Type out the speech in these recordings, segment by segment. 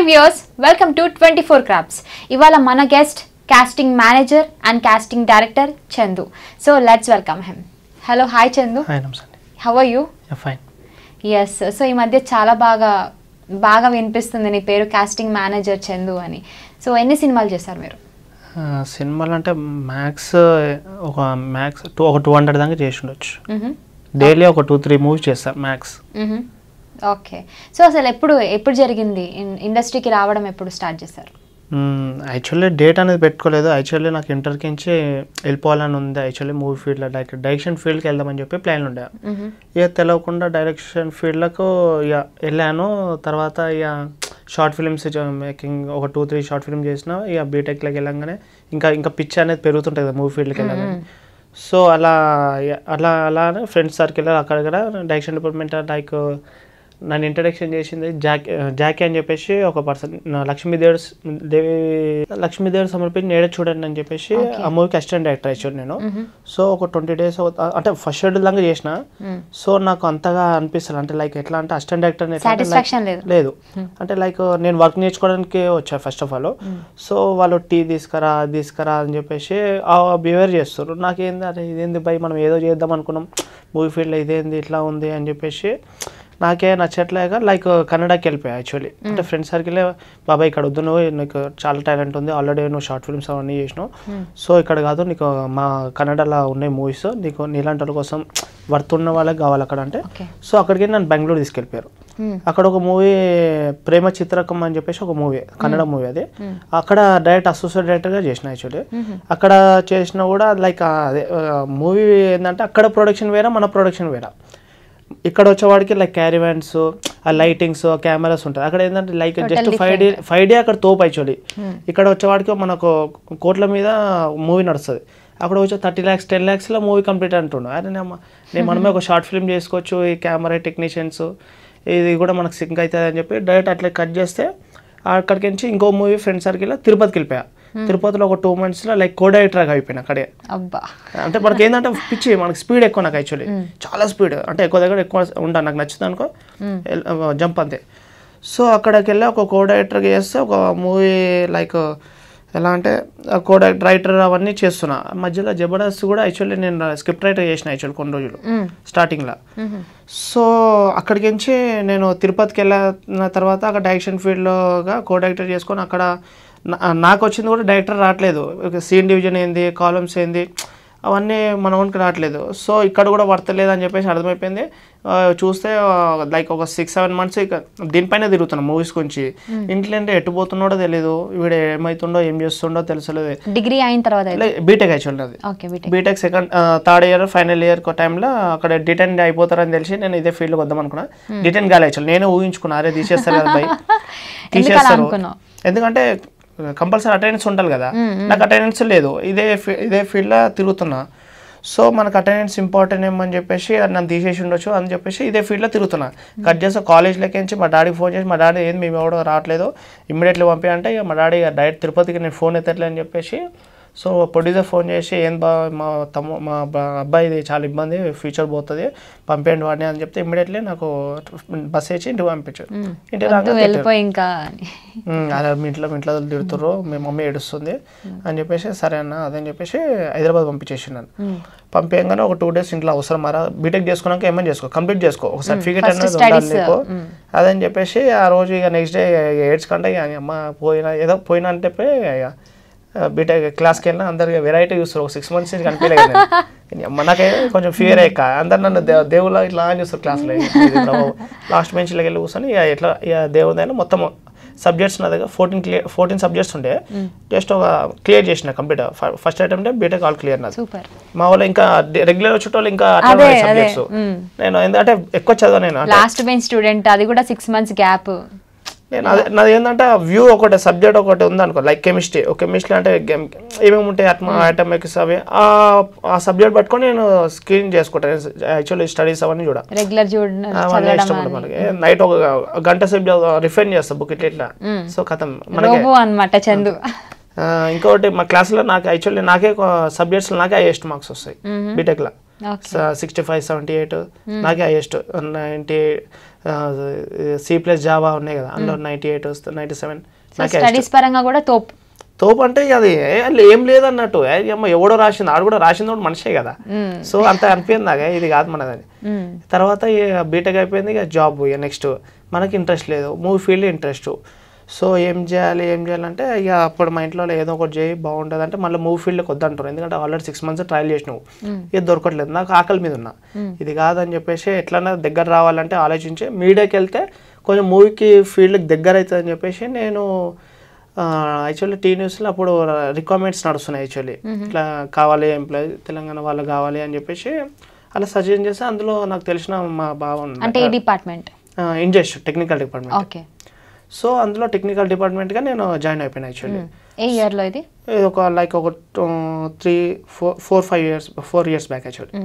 Hi viewers welcome to twenty four crafts ఇవాళ మన guest casting manager and casting director Chandu so let's welcome him hello hi Chandu how are you fine yes so ఈ మధ్య చాలా బాగా బాగా వినిపిస్తుంది నీ పేరు కాస్టింగ్ మేనేజర్ చందు అని సో ఎన్ని సినిమాలు చేశారు మీరు సినిమాలు అంటే మ్యాక్స్ ఒక మ్యాక్స్ టూ ఒక టూ హండ్రెడ్ దాకా చేసి ఉండొచ్చు డైలీ ఒక టూ త్రీ మూవీస్ చేస్తారు మ్యాక్స్ ఓకే సో అసలు ఎప్పుడు ఎప్పుడు జరిగింది ఇండస్ట్రీకి రావడం ఎప్పుడు స్టార్ట్ చేశారు యాక్చువల్లీ డేట్ అనేది పెట్టుకోలేదు యాక్చువల్లీ నాకు ఇంటర్కి నుంచి వెళ్ళిపోవాలని ఉంది యాక్చువల్లీ మూవీ ఫీల్డ్లో డైరెక్ట్ డైరెక్షన్ ఫీల్డ్కి వెళ్దామని చెప్పి ప్లాన్ ఉండే ఇక తెలియకుండా డైరెక్షన్ ఫీల్డ్లకు ఇక వెళ్ళాను తర్వాత ఇక షార్ట్ ఫిల్మ్స్ మేకింగ్ ఒక టూ త్రీ షార్ట్ ఫిల్మ్ చేసిన ఇక బీటెక్లోకి వెళ్ళంగానే ఇంకా ఇంకా పిచ్ అనేది పెరుగుతుంటుంది కదా మూవీ ఫీల్డ్కి వెళ్ళగానే సో అలా అలా అలా ఫ్రెండ్స్ సర్కిల్ అక్కడక్కడ డైరెక్షన్ డిపార్ట్మెంట్ లైక్ నన్ను ఇంట్రడక్షన్ చేసింది జాకీ జాకీ అని చెప్పేసి ఒక పర్సన్ లక్ష్మీదేవి దేవి లక్ష్మీదేవి సమర్పించి నేడే చూడండి అని చెప్పేసి ఆ మూవీకి అసిస్టెంట్ డైరెక్టర్ ఇచ్చాడు నేను సో ఒక ట్వంటీ డేస్ అంటే ఫస్ట్ షెడ్యూల్ లాగా చేసిన సో నాకు అంతగా అనిపిస్తుంది అంటే లైక్ ఎట్లా అంటే అసిస్టెంట్ డైరెక్టర్ లేదు అంటే లైక్ నేను వర్క్ నేర్చుకోవడానికి వచ్చాను ఫస్ట్ ఆఫ్ ఆల్ సో వాళ్ళు టీ తీసుకురా తీసుకురా అని చెప్పేసి బిహేవియర్ చేస్తారు నాకేంది అరే ఇదేంది బై మనం ఏదో చేద్దాం అనుకున్నాం మూవీ ఫీల్డ్లో ఇదేంది ఇట్లా ఉంది అని చెప్పేసి నాకే నచ్చట్లేక లైక్ కన్నడకి వెళ్ళిపోయా యాక్చువల్లీ అంటే ఫ్రెండ్ సర్కిలే బాబాయ్ ఇక్కడ వద్దు నువ్వు నీకు చాలా టాలెంట్ ఉంది ఆల్రెడీ నువ్వు షార్ట్ ఫిల్మ్స్ అవన్నీ చేసినావు సో ఇక్కడ కాదు నీకు మా కన్నడలో ఉన్నాయి మూవీస్ నీకు నీలాంటి వాళ్ళ కోసం వర్త్ ఉన్న వాళ్ళకి కావాలి అక్కడ అంటే సో అక్కడికి నన్ను బెంగళూరు తీసుకెళ్ళిపోయారు అక్కడ ఒక మూవీ ప్రేమ చిత్రకం అని చెప్పేసి ఒక మూవీ కన్నడ మూవీ అది అక్కడ డైరెక్ట్ అసోసియేట్ డైరెక్టర్గా చేసిన యాక్చువల్లీ అక్కడ చేసినా కూడా లైక్ అదే మూవీ ఏంటంటే అక్కడ ప్రొడక్షన్ వేరే మన ప్రొడక్షన్ వేరే ఇక్కడ వచ్చేవాడికి లైక్ క్యారివాన్స్ ఆ లైటింగ్స్ కెమెరాస్ ఉంటాయి అక్కడ ఏంటంటే like just five day five day అక్కడ తోపు యాక్చువల్లీ hmm. ఇక్కడ వచ్చేవాడికి మనకు కోట్ల మీద మూవీ నడుస్తుంది అక్కడ వచ్చి థర్టీ ల్యాక్స్ టెన్ ల్యాక్స్లో మూవీ కంప్లీట్ అంటున్నాను అరే నేను మనమే ఒక షార్ట్ ఫిల్మ్ చేసుకోవచ్చు ఈ కెమెరా టెక్నీషియన్స్ ఇది కూడా మనకు సింక్ అవుతుంది అని చెప్పి డైరెక్ట్ అట్లా కట్ చేస్తే అక్కడికి నుంచి ఇంకో మూవీ ఫ్రెండ్ సర్కిల్ తిరుపతికి వెళ్ళిపోయా Hmm. తిరుపతిలో ఒక టూ మంత్స్లో లైక్ కో డైరెక్టర్గా అయిపోయినా అక్కడే అంటే మనకి ఏంటంటే పిచ్చి మనకి స్పీడ్ ఎక్కువ నాకు యాక్చువల్లీ hmm. చాలా స్పీడ్ అంటే ఎక్కువ దగ్గర ఎక్కువ ఉండాలి నాకు నచ్చింది అనుకో జంప్ hmm. అంతే సో అక్కడికి వెళ్ళి ఒక కో చేస్తే ఒక మూవీ లైక్ ఎలా అంటే కో రైటర్ అవన్నీ చేస్తున్నా మధ్యలో జబర్దస్త్ కూడా యాక్చువల్లీ నేను స్క్రిప్ట్ రైటర్ చేసిన యాక్చువల్ కొన్ని రోజులు స్టార్టింగ్లో సో అక్కడికి నుంచి నేను తిరుపతికి వెళ్ళిన తర్వాత అక్కడ డైరెక్షన్ ఫీల్డ్లోగా కో డైరెక్టర్ చేసుకొని అక్కడ నాకు వచ్చింది కూడా డైరెక్టర్ రావట్లేదు సీన్ డివిజన్ ఏంది కాలమ్స్ ఏంది అవన్నీ మన వంటికి రావట్లేదు సో ఇక్కడ కూడా వర్తలేదు అని చెప్పేసి అర్థమైపోయింది చూస్తే లైక్ ఒక సిక్స్ సెవెన్ మంత్స్ ఇక దీనిపైన తిరుగుతున్నాం మూవీస్ గురించి hmm. ఇంట్లో అంటే ఎటు పోతున్నాడో తెలియదు వీడు ఏమవుతుండో ఏం చేస్తుండో తెలుసలేదు డిగ్రీ అయిన తర్వాత B Tech actual B Tech second third year final year టైంలో అక్కడ డిటైన్ అయిపోతారని తెలిసి నేను ఇదే ఫీల్డ్ వద్దాం అనుకున్నా డిటైన్ గాలి నేను నేనే ఊహించుకున్నా అరే తీసేస్తారు కదా బై తీసేస్తారు ఎందుకంటే కంపల్సరీ అటెండెన్స్ ఉండాలి కదా నాకు అటెండెన్స్ లేదు ఇదే ఇదే ఫీల్డ్లో తిరుగుతున్నా సో మనకు అటెండెన్స్ ఇంపార్టెంట్ ఏమని చెప్పేసి నన్ను తీసేసి ఉండొచ్చు అని చెప్పేసి ఇదే ఫీల్డ్లో తిరుగుతున్నా కట్ చేస్తే కాలేజ్లోకి నుంచి మా డాడీకి ఫోన్ చేసి మా డాడీ ఏంది మేము ఎవడో రావట్లేదు ఇమ్మీడియట్లీ పంపి అంటే ఇక మా డాడీ డైరెక్ట్ తిరుపతికి నేను ఫోన్ ఎత్తట్లేదు అని చెప్పేసి సో ప్రొడ్యూసర్ ఫోన్ చేసి ఏం బా మా తమ్ము మా అబ్బాయి చాలా ఇబ్బంది ఫ్యూచర్ పోతుంది పంపేయండి వాడిని అని చెప్తే ఇమ్మీడియట్లీ నాకు బస్ వేసి ఇంటికి పంపించారు ఇంటికి ఇంకా అలా మీ ఇంట్లో మీ ఇంట్లో తిడుతుర్రు మీ మమ్మీ ఏడుస్తుంది అని చెప్పేసి సరే అన్న అదని చెప్పేసి హైదరాబాద్ పంపించేసినాను పంపేయంగానే ఒక టూ డేస్ ఇంట్లో అవసరం మరా బీటెక్ చేసుకున్నాక ఏమైనా చేసుకో కంప్లీట్ చేసుకో ఒక సర్టిఫికేట్ అనేది ఉండాలి అదని చెప్పేసి ఆ రోజు ఇక నెక్స్ట్ డే ఏడ్స్ కంటే ఇక అమ్మ పోయినా ఏదో పోయినా అంటే బీటెక్ క్లాస్కి వెళ్ళినా అందరికి వెరైటీ చూస్తారు ఒక సిక్స్ మంత్స్ నుంచి కనిపించలేదు మనకే కొంచెం ఫియర్ అయ్యాక అందరు నన్ను దేవుళ్ళ ఇట్లా అని చూస్తారు క్లాస్లో లాస్ట్ బెంచ్లోకి వెళ్ళి కూర్చొని ఇక ఎట్లా దేవుదైనా మొత్తం సబ్జెక్ట్స్ నా దగ్గర ఫోర్టీన్ క్లియర్ ఫోర్టీన్ సబ్జెక్ట్స్ ఉండే జస్ట్ ఒక క్లియర్ చేసిన complete first attempt B Tech all clear నాది మా వాళ్ళు ఇంకా రెగ్యులర్ వచ్చేటోళ్ళు ఇంకా సబ్జెక్ట్స్ నేను ఎందుకంటే ఎక్కువ చదివా నేను లాస్ట్ బెంచ్ స్టూడెంట్ అది కూడా సిక్స్ మంత్స్ గ్యాప్ అదే నాది ఏంటంటే ఆ వ్యూ ఒకటి సబ్జెక్ట్ ఒకటి ఉంది అనుకో లైక్ కెమిస్ట్రీ ఒక కెమిస్ట్రీ అంటే ఏమేమి ఉంటాయి ఆత్మ ఐటమిక్స్ hmm. అవి ఆ సబ్జెక్ట్ పట్టుకొని నేను స్క్రీన్ చేసుకుంటాను యాక్చువల్లీ స్టడీస్ అవన్నీ చూడ రెగ్యులర్ అవన్నీ ఇష్టం ఉంటుంది మనకి నైట్ hmm. ఒక గంట సేపు రిఫైన్ చేస్తా బుక్ ఇట్లా ఇట్లా సో hmm. కథం మనకి అనమాట చందు ఇంకొకటి మా క్లాస్లో నాకు యాక్చువల్లీ నాకే సబ్జెక్ట్స్ నాకే హైయెస్ట్ మార్క్స్ వస్తాయి బీటెక్లో సిక్స్టీ ఫైవ్ సెవెంటీ ఎయిట్ నాకే హైయెస్ట్ నైంటీ సి ప్లస్ జాబా ఉన్నాయి కదా అందులో నైంటీ ఎయిట్ వస్తుంది నైంటీ సెవెన్ స్టడీస్ పరంగా కూడా తోపు తోపు అంటే అది ఏం లేదన్నట్టు అమ్మ ఎవడో రాసింది ఆడు కూడా రాసింది కూడా మనిషే కదా సో అంత అనిపించింది నాకు ఇది కాదు మనదని తర్వాత బీటెక్ అయిపోయింది ఇక జాబ్ నెక్స్ట్ మనకి ఇంట్రెస్ట్ లేదు మూవీ ఫీల్డ్ ఇంట్రెస్ట్ సో ఏం చేయాలి ఏం చేయాలంటే ఇక అప్పుడు మా ఇంట్లో ఏదో ఒకటి చేయి బాగుంటుంది అంటే మళ్ళీ ఫీల్డ్ ఫీల్డ్కి వద్దంటారు ఎందుకంటే ఆల్రెడీ సిక్స్ మంత్స్ ట్రయల్ చేసినావు ఇది దొరకట్లేదు నాకు ఆకలి మీద ఉన్నా ఇది కాదని చెప్పేసి ఎట్లన్నా దగ్గర రావాలంటే ఆలోచించి మీడియాకి వెళ్తే కొంచెం మూవీకి ఫీల్డ్కి దగ్గర అవుతుందని చెప్పేసి నేను యాక్చువల్లీ టీ న్యూస్లో అప్పుడు రిక్వైర్మెంట్స్ నడుస్తున్నాయి యాక్చువల్లీ ఇట్లా కావాలి ఎంప్లాయ్ తెలంగాణ వాళ్ళు కావాలి అని చెప్పేసి అలా సజెషన్ చేస్తే అందులో నాకు తెలిసిన మా బావ అంటే ఇంజస్ట్ టెక్నికల్ డిపార్ట్మెంట్ ఓకే సో అందులో టెక్నికల్ డిపార్ట్మెంట్గా నేను జాయిన్ అయిపోయాను యాక్చువల్లీ hmm. ఏ లో ఇది ఒక లైక్ ఒక three four four five years four years back actually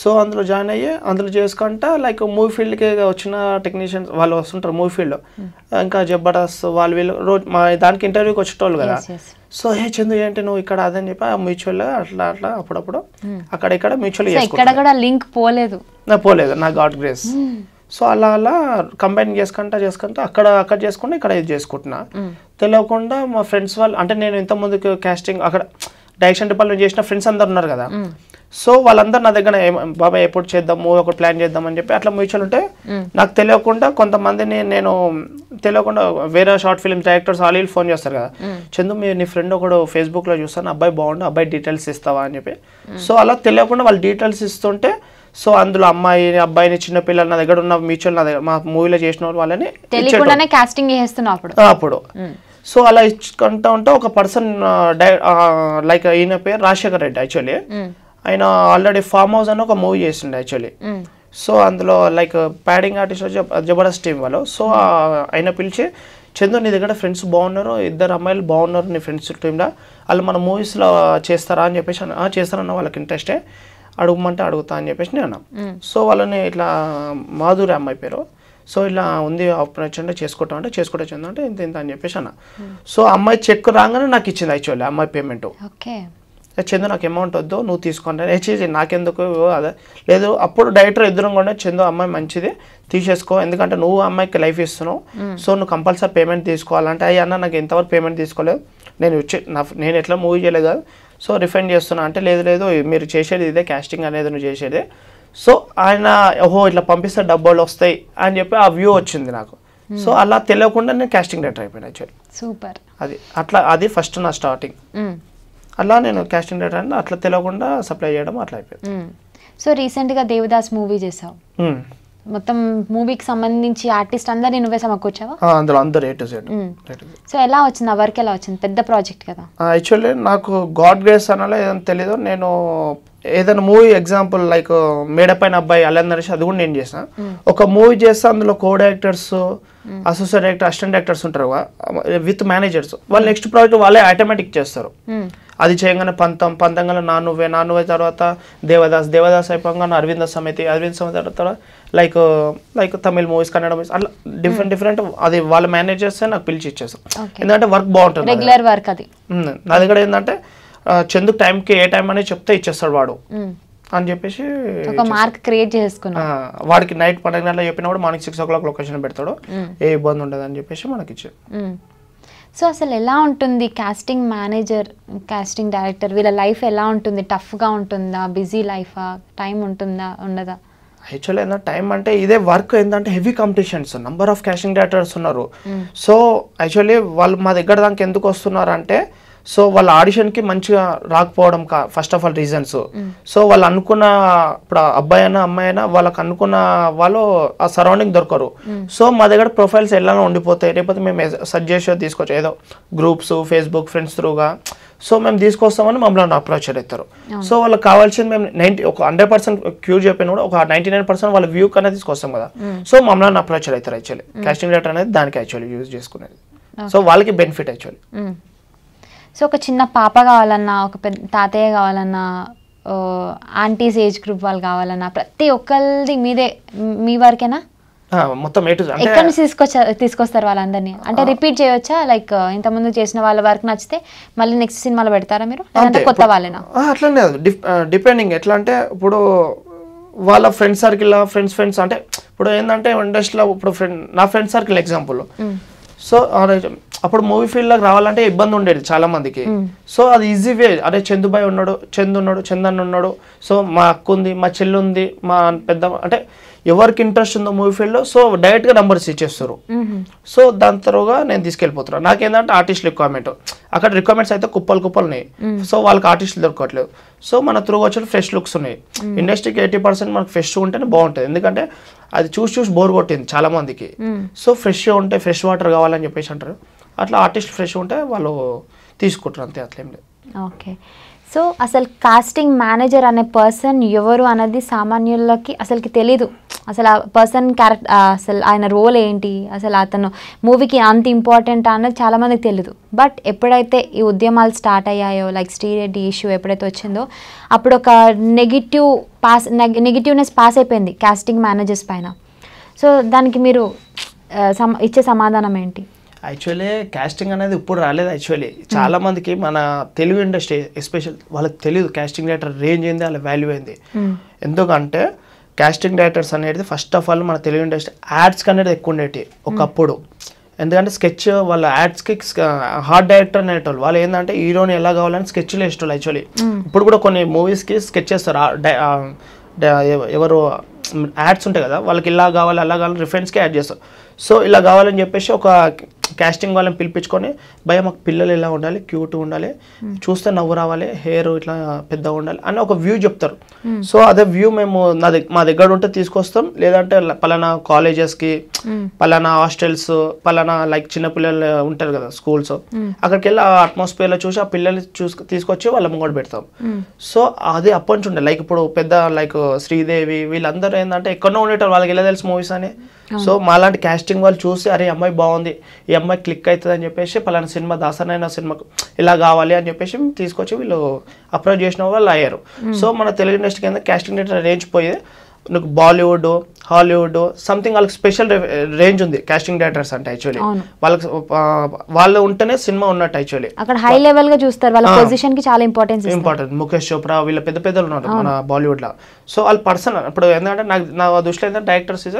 so అందులో జాయిన్ అయ్యి అందులో చేసుకుంటా లైక్ మూవీ ఫీల్డ్కి వచ్చిన టెక్నీషియన్స్ వాళ్ళు వస్తుంటారు మూవీ ఫీల్డ్ hmm. ఇంకా జబ్బడస్ వాళ్ళు వీళ్ళు రోజు మా దానికి ఇంటర్వ్యూకి వచ్చేటోళ్ళు కదా సో ఏ చందు ఏంటి నువ్వు ఇక్కడ అదని చెప్పి మ్యూచువల్ అట్లా అట్లా అప్పుడప్పుడు hmm. అక్కడ ఇక్కడ మ్యూచువల్ లింక్ పోలేదు పోలేదు నా గాడ్ గ్రేస్ సో అలా అలా కంబైన్ చేసుకుంటా చేసుకుంటా అక్కడ అక్కడ చేసుకుంటా ఇక్కడ ఇది చేసుకుంటున్నా తెలియకుండా మా ఫ్రెండ్స్ వాళ్ళు అంటే నేను ముందుకు క్యాస్టింగ్ అక్కడ డైరెక్షన్ డిపార్ట్మెంట్ చేసిన ఫ్రెండ్స్ అందరు ఉన్నారు కదా సో వాళ్ళందరూ నా దగ్గర బాబాయ్ ఎప్పుడు చేద్దాం మూవీ ఒకటి ప్లాన్ చేద్దాం అని చెప్పి అట్లా మ్యూచువల్ ఉంటే నాకు తెలియకుండా కొంతమందిని నేను తెలియకుండా వేరే షార్ట్ ఫిల్మ్స్ డైరెక్టర్స్ వాళ్ళు ఫోన్ చేస్తారు కదా చందు మీరు నీ ఫ్రెండ్ ఒకడు ఫేస్బుక్లో చూస్తాను అబ్బాయి బాగుండు అబ్బాయి డీటెయిల్స్ ఇస్తావా అని చెప్పి సో అలా తెలియకుండా వాళ్ళు డీటెయిల్స్ ఇస్తుంటే సో అందులో అమ్మాయిని అబ్బాయిని చిన్నపిల్లలు నా దగ్గర ఉన్న మ్యూచువల్ నా దగ్గర మా మూవీలో చేసిన వాళ్ళని కాస్టింగ్ అప్పుడు సో అలా ఇచ్చుకుంటా ఉంటే ఒక పర్సన్ లైక్ ఈయన పేరు రాజశేఖర్ రెడ్డి యాక్చువల్లీ ఆయన ఆల్రెడీ ఫామ్ హౌస్ అని ఒక మూవీ చేసిండు యాక్చువల్లీ సో అందులో like padding artist Jabardasth team వాళ్ళు సో ఆయన పిలిచి చందు నీ దగ్గర ఫ్రెండ్స్ బాగున్నారు ఇద్దరు అమ్మాయిలు బాగున్నారు నీ ఫ్రెండ్స్ టీంలో వాళ్ళు మన మూవీస్లో చేస్తారా అని చెప్పేసి చేస్తారన్న వాళ్ళకి ఇంట్రెస్టే అడుగుమంటే అడుగుతా అని చెప్పేసి నేను అన్నా సో వాళ్ళని ఇట్లా మాధురి అమ్మాయి పేరు సో ఇలా ఉంది ఆపర్చునిటీ చేసుకోవటం అంటే చేసుకోవటం అంటే ఇంత ఇంత అని చెప్పేసి అన్న సో అమ్మాయి చెక్ రాగానే నాకు ఇచ్చింది యాక్చువల్లీ అమ్మాయి పేమెంట్ చందు నాకు అమౌంట్ వద్దు నువ్వు తీసుకుంటా హెచ్ఈజీ నాకెందుకు అదే లేదు అప్పుడు డైరెక్టర్ ఇద్దరం కూడా చందు అమ్మాయి మంచిది తీసేసుకో ఎందుకంటే నువ్వు అమ్మాయికి లైఫ్ ఇస్తున్నావు సో నువ్వు కంపల్సరీ పేమెంట్ తీసుకోవాలంటే అయ్యి అన్న నాకు ఎంతవరకు పేమెంట్ తీసుకోలేదు నేను వచ్చి నా నేను ఎట్లా మూవీ చేయలేదు కాదు సో రిఫండ్ చేస్తున్నా అంటే లేదు లేదు మీరు చేసేది ఇదే క్యాస్టింగ్ అనేది నువ్వు చేసేదే సో ఆయన ఓహో ఇట్లా పంపిస్తే డబ్బాలు వస్తాయి అని చెప్పి ఆ వ్యూ వచ్చింది నాకు సో hmm. అలా తెలియకుండా నేను క్యాస్టింగ్ డైరెక్టర్ అయిపోయాను యాక్చువల్లీ సూపర్ అది అట్లా అది ఫస్ట్ నా స్టార్టింగ్ hmm. అలా నేను క్యాస్టింగ్ డైరెక్టర్ అని అట్లా తెలియకుండా సప్లై చేయడం అట్లా అయిపోయింది సో hmm. రీసెంట్గా దేవదాస్ మూవీ చేసావు మొత్తం మూవీకి సంబంధించి ఆర్టిస్ట్ అందరు నువ్వే సమకూర్చావా అందులో అందరు ఏ టు జెడ్ సో ఎలా వచ్చింది ఆ వర్క్ ఎలా వచ్చింది పెద్ద ప్రాజెక్ట్ కదా యాక్చువల్లీ నాకు గాడ్ గ్రేస్ అనాలో ఏదైనా తెలియదు నేను ఏదైనా మూవీ ఎగ్జాంపుల్ లైక్ మేడపైన అబ్బాయి అలన్ అది కూడా నేను చేసిన ఒక మూవీ చేస్తే అందులో co directors associate director assistant directors ఉంటారు విత్ మేనేజర్స్ వాళ్ళు నెక్స్ట్ ప్రాజెక్ట్ వాళ్ళే ఆటోమేటిక్ చేస్తారు అది చేయగానే పంతం పంతంగా నా నువ్వే నా నువ్వే తర్వాత దేవదాస్ దేవదాస్ అయిపోగానే అరవింద సమితి అరవింద సమితి తర్వాత like like Tamil movies Kannada movies అట్లా డిఫరెంట్ డిఫరెంట్ hmm. అది వాళ్ళ మేనేజర్స్ నాకు పిలిచి ఇచ్చేస్తారు ఎందుకంటే వర్క్ బాగుంటుంది రెగ్యులర్ వర్క్ అది hmm. నా దగ్గర ఏంటంటే చందుకు టైంకి ఏ టైం అనేది చెప్తే ఇచ్చేస్తాడు వాడు అని చెప్పేసి ఒక మార్క్ క్రియేట్ చేసుకున్నా వాడికి నైట్ పన్నెండు గంటల చెప్పిన కూడా morning six o'clock location పెడతాడు ఏ ఇబ్బంది ఉండదు అని చెప్పేసి మనకి ఇచ్చాడు సో అసలు ఎలా ఉంటుంది కాస్టింగ్ మేనేజర్ కాస్టింగ్ డైరెక్టర్ వీళ్ళ లైఫ్ ఎలా ఉంటుంది టఫ్గా ఉంటుందా బిజీ లైఫా టైం ఉంటుందా ఉండదా యాక్చువల్లీ ఏంటంటే టైం అంటే ఇదే వర్క్ ఏంటంటే heavy competitions number of casting directors ఉన్నారు సో యాక్చువల్లీ వాళ్ళు మా దగ్గర దానికి ఎందుకు వస్తున్నారు అంటే సో వాళ్ళ ఆడిషన్కి మంచిగా రాకపోవడం కా first of all reasons so వాళ్ళు అనుకున్న ఇప్పుడు అబ్బాయి అయినా అమ్మాయి అయినా వాళ్ళకి అనుకున్న వాళ్ళు ఆ సరౌండింగ్ దొరకరు సో మా దగ్గర ప్రొఫైల్స్ ఎలానో ఉండిపోతాయి లేకపోతే మేము సజెషన్ తీసుకోవచ్చు ఏదో గ్రూప్స్ ఫేస్బుక్ ఫ్రెండ్స్ త్రూగా సో మేము తీసుకొస్తామని మమ్మల్ని అప్రోచ్ అవుతారు సో వాళ్ళకి కావాల్సింది మేము నైన్టీ ఒక హండ్రెడ్ పర్సెంట్ క్యూర్ చెప్పిన కూడా ఒక నైన్టీ నైన్ పర్సెంట్ వాళ్ళ వ్యూ కన్నా తీసుకొస్తాం కదా సో మమ్మల్ని అప్రోచ్ అవుతారు యాక్చువల్లీ క్యాస్టింగ్ డేటర్ అనేది దానికి యాక్చువల్లీ యూజ్ చేసుకునేది సో వాళ్ళకి బెనిఫిట్ యాక్చువల్లీ సో ఒక చిన్న పాప కావాలన్నా ఒక పెద్ద తాతయ్య కావాలన్నా ఆంటీస్ ఏజ్ గ్రూప్ వాళ్ళు కావాలన్నా ప్రతి ఒక్కరిది మీదే మీ వారికేనా మొత్తం ఎక్కడి నుంచి తీసుకొచ్చా తీసుకొస్తారు వాళ్ళందరినీ అంటే రిపీట్ చేయొచ్చా లైక్ ఇంతకుముందు చేసిన వాళ్ళ వర్క్ నచ్చితే మళ్ళీ నెక్స్ట్ సినిమాలో పెడతారా మీరు కొత్త వాళ్ళేనా అట్లనే డిపెండింగ్ ఎట్లా అంటే ఇప్పుడు వాళ్ళ ఫ్రెండ్ సర్కిల్ ఫ్రెండ్స్ ఫ్రెండ్స్ అంటే ఇప్పుడు ఏంటంటే ఇండస్ట్రీలో ఇప్పుడు ఫ్రెండ్ నా ఫ్రెండ్ సర్కిల్ ఎగ్జాంపుల్ సో అదే అప్పుడు మూవీ ఫీల్డ్ లో రావాలంటే ఇబ్బంది ఉండేది చాలా మందికి సో అది ఈజీ వే అదే చందుబాయ్ ఉన్నాడు చందు ఉన్నాడు చందన్ ఉన్నాడు సో మా అక్క ఉంది మా చెల్లి ఉంది మా పెద్ద అంటే ఎవరికి ఇంట్రెస్ట్ ఉందో మూవీ ఫీల్డ్లో సో డైరెక్ట్గా నెంబర్స్ ఇచ్చేస్తారు సో దాని తర్వాత నేను తీసుకెళ్ళిపోతున్నాను నాకేంటంటే ఆర్టిస్ట్ రిక్వైర్మెంట్ అక్కడ రిక్వైర్మెంట్స్ అయితే కుప్పలు కుప్పలు ఉన్నాయి సో వాళ్ళకి ఆర్టిస్టులు దొరకట్లేదు సో మన త్రూ వచ్చిన ఫ్రెష్ లుక్స్ ఉన్నాయి ఇండస్ట్రీకి ఎయిటీ పర్సెంట్ మనకు ఫ్రెష్ ఉంటేనే బాగుంటుంది ఎందుకంటే అది చూసి చూసి బోర్ కొట్టింది చాలా మందికి సో ఫ్రెష్గా ఉంటే ఫ్రెష్ వాటర్ కావాలని చెప్పేసి అంటారు అట్లా ఆర్టిస్ట్ ఫ్రెష్ ఉంటే వాళ్ళు తీసుకుంటారు అంతే అట్లేం లేదు ఓకే సో అసలు కాస్టింగ్ మేనేజర్ అనే పర్సన్ ఎవరు అనేది సామాన్యులకి అసలుకి తెలీదు అసలు ఆ పర్సన్ క్యారెక్టర్ అసలు ఆయన రోల్ ఏంటి అసలు అతను మూవీకి అంత ఇంపార్టెంట్ అన్నది చాలామందికి తెలియదు బట్ ఎప్పుడైతే ఈ ఉద్యమాలు స్టార్ట్ అయ్యాయో లైక్ స్టీరెడ్డి ఇష్యూ ఎప్పుడైతే వచ్చిందో అప్పుడు ఒక నెగిటివ్ పాస్ నెగిటివ్నెస్ పాస్ అయిపోయింది కాస్టింగ్ మేనేజర్స్ పైన సో దానికి మీరు ఇచ్చే సమాధానం ఏంటి యాక్చువల్లీ క్యాస్టింగ్ అనేది ఇప్పుడు రాలేదు యాక్చువల్లీ చాలా hmm. మందికి మన తెలుగు ఇండస్ట్రీ ఎస్పెషల్ వాళ్ళకి తెలియదు క్యాస్టింగ్ డైరెక్టర్ రేంజ్ ఏంది వాళ్ళ వాల్యూ అయింది hmm. ఎందుకంటే క్యాస్టింగ్ డైరెక్టర్స్ అనేది ఫస్ట్ ఆఫ్ ఆల్ మన తెలుగు ఇండస్ట్రీ యాడ్స్ అనేది ఎక్కువ ఉండేటి hmm. ఒకప్పుడు ఎందుకంటే స్కెచ్ వాళ్ళ యాడ్స్కి హార్డ్ డైరెక్టర్ అనేటోళ్ళు వాళ్ళు ఏంటంటే హీరోని ఎలా కావాలని స్కెచ్లు వేసేటోళ్ళు యాక్చువల్లీ ఇప్పుడు కూడా కొన్ని మూవీస్కి స్కెచ్ చేస్తారు ఎవరు యాడ్స్ ఉంటాయి కదా వాళ్ళకి ఇలా కావాలి అలా కావాలి రిఫరెన్స్కి యాడ్ చేస్తారు సో ఇలా కావాలని చెప్పేసి ఒక క్యాస్టింగ్ వాళ్ళని పిలిపించుకొని భయ మాకు పిల్లలు ఇలా ఉండాలి క్యూట్ ఉండాలి చూస్తే నవ్వు రావాలి హెయిర్ ఇట్లా పెద్దగా ఉండాలి అని ఒక వ్యూ చెప్తారు సో అదే వ్యూ మేము నా మా దగ్గర ఉంటే తీసుకొస్తాం లేదంటే పలానా కాలేజెస్కి పలానా హాస్టల్స్ పలానా లైక్ చిన్నపిల్లలు ఉంటారు కదా స్కూల్స్ అక్కడికి వెళ్ళి ఆ అట్మాస్ఫియర్లో చూసి ఆ పిల్లల్ని చూసు తీసుకొచ్చి వాళ్ళ ముంగోడు పెడతాం సో అది అప్పటి నుంచి ఉండే లైక్ ఇప్పుడు పెద్ద లైక్ శ్రీదేవి వీళ్ళందరూ ఏంటంటే ఎక్కడో ఉండేటారు వాళ్ళకి ఎలా తెలుసు మూవీస్ అని సో మాలాంటి క్యాస్టింగ్ వాళ్ళు చూసి అరే అమ్మాయి బాగుంది ఈ అమ్మాయి క్లిక్ అవుతుంది అని చెప్పేసి పలానా సినిమా దాసనైన సినిమాకు ఇలా కావాలి అని చెప్పేసి తీసుకొచ్చి వీళ్ళు అప్రోచ్ చేసిన వాళ్ళు అయ్యారు సో మన తెలుగు ఇండస్ట్రీ కింద క్యాస్టింగ్ డైరెక్టర్ రేంజ్ పోయేది నువ్వు బాలీవుడ్ హాలీవుడ్ సంథింగ్ వాళ్ళకి స్పెషల్ రేంజ్ ఉంది కాస్టింగ్ డైరెక్టర్స్ అంటే యాక్చువల్లీ వాళ్ళకి వాళ్ళు ఉంటేనే సినిమా ఉన్నట్టు యాక్చువల్లీ అక్కడ హై లెవెల్ గా చూస్తారు వాళ్ళ పొజిషన్ కి చాలా ఇంపార్టెన్స్ ఇంపార్టెంట్ ముఖేష్ చోప్రా వీళ్ళ పెద్ద పెద్దలు ఉన్నారు మన బాలీవుడ్ లో సో వాళ్ళు పర్సన్ ఇప్పుడు ఏంటంటే నాకు నా దృష్టిలో ఏంటంటే directors is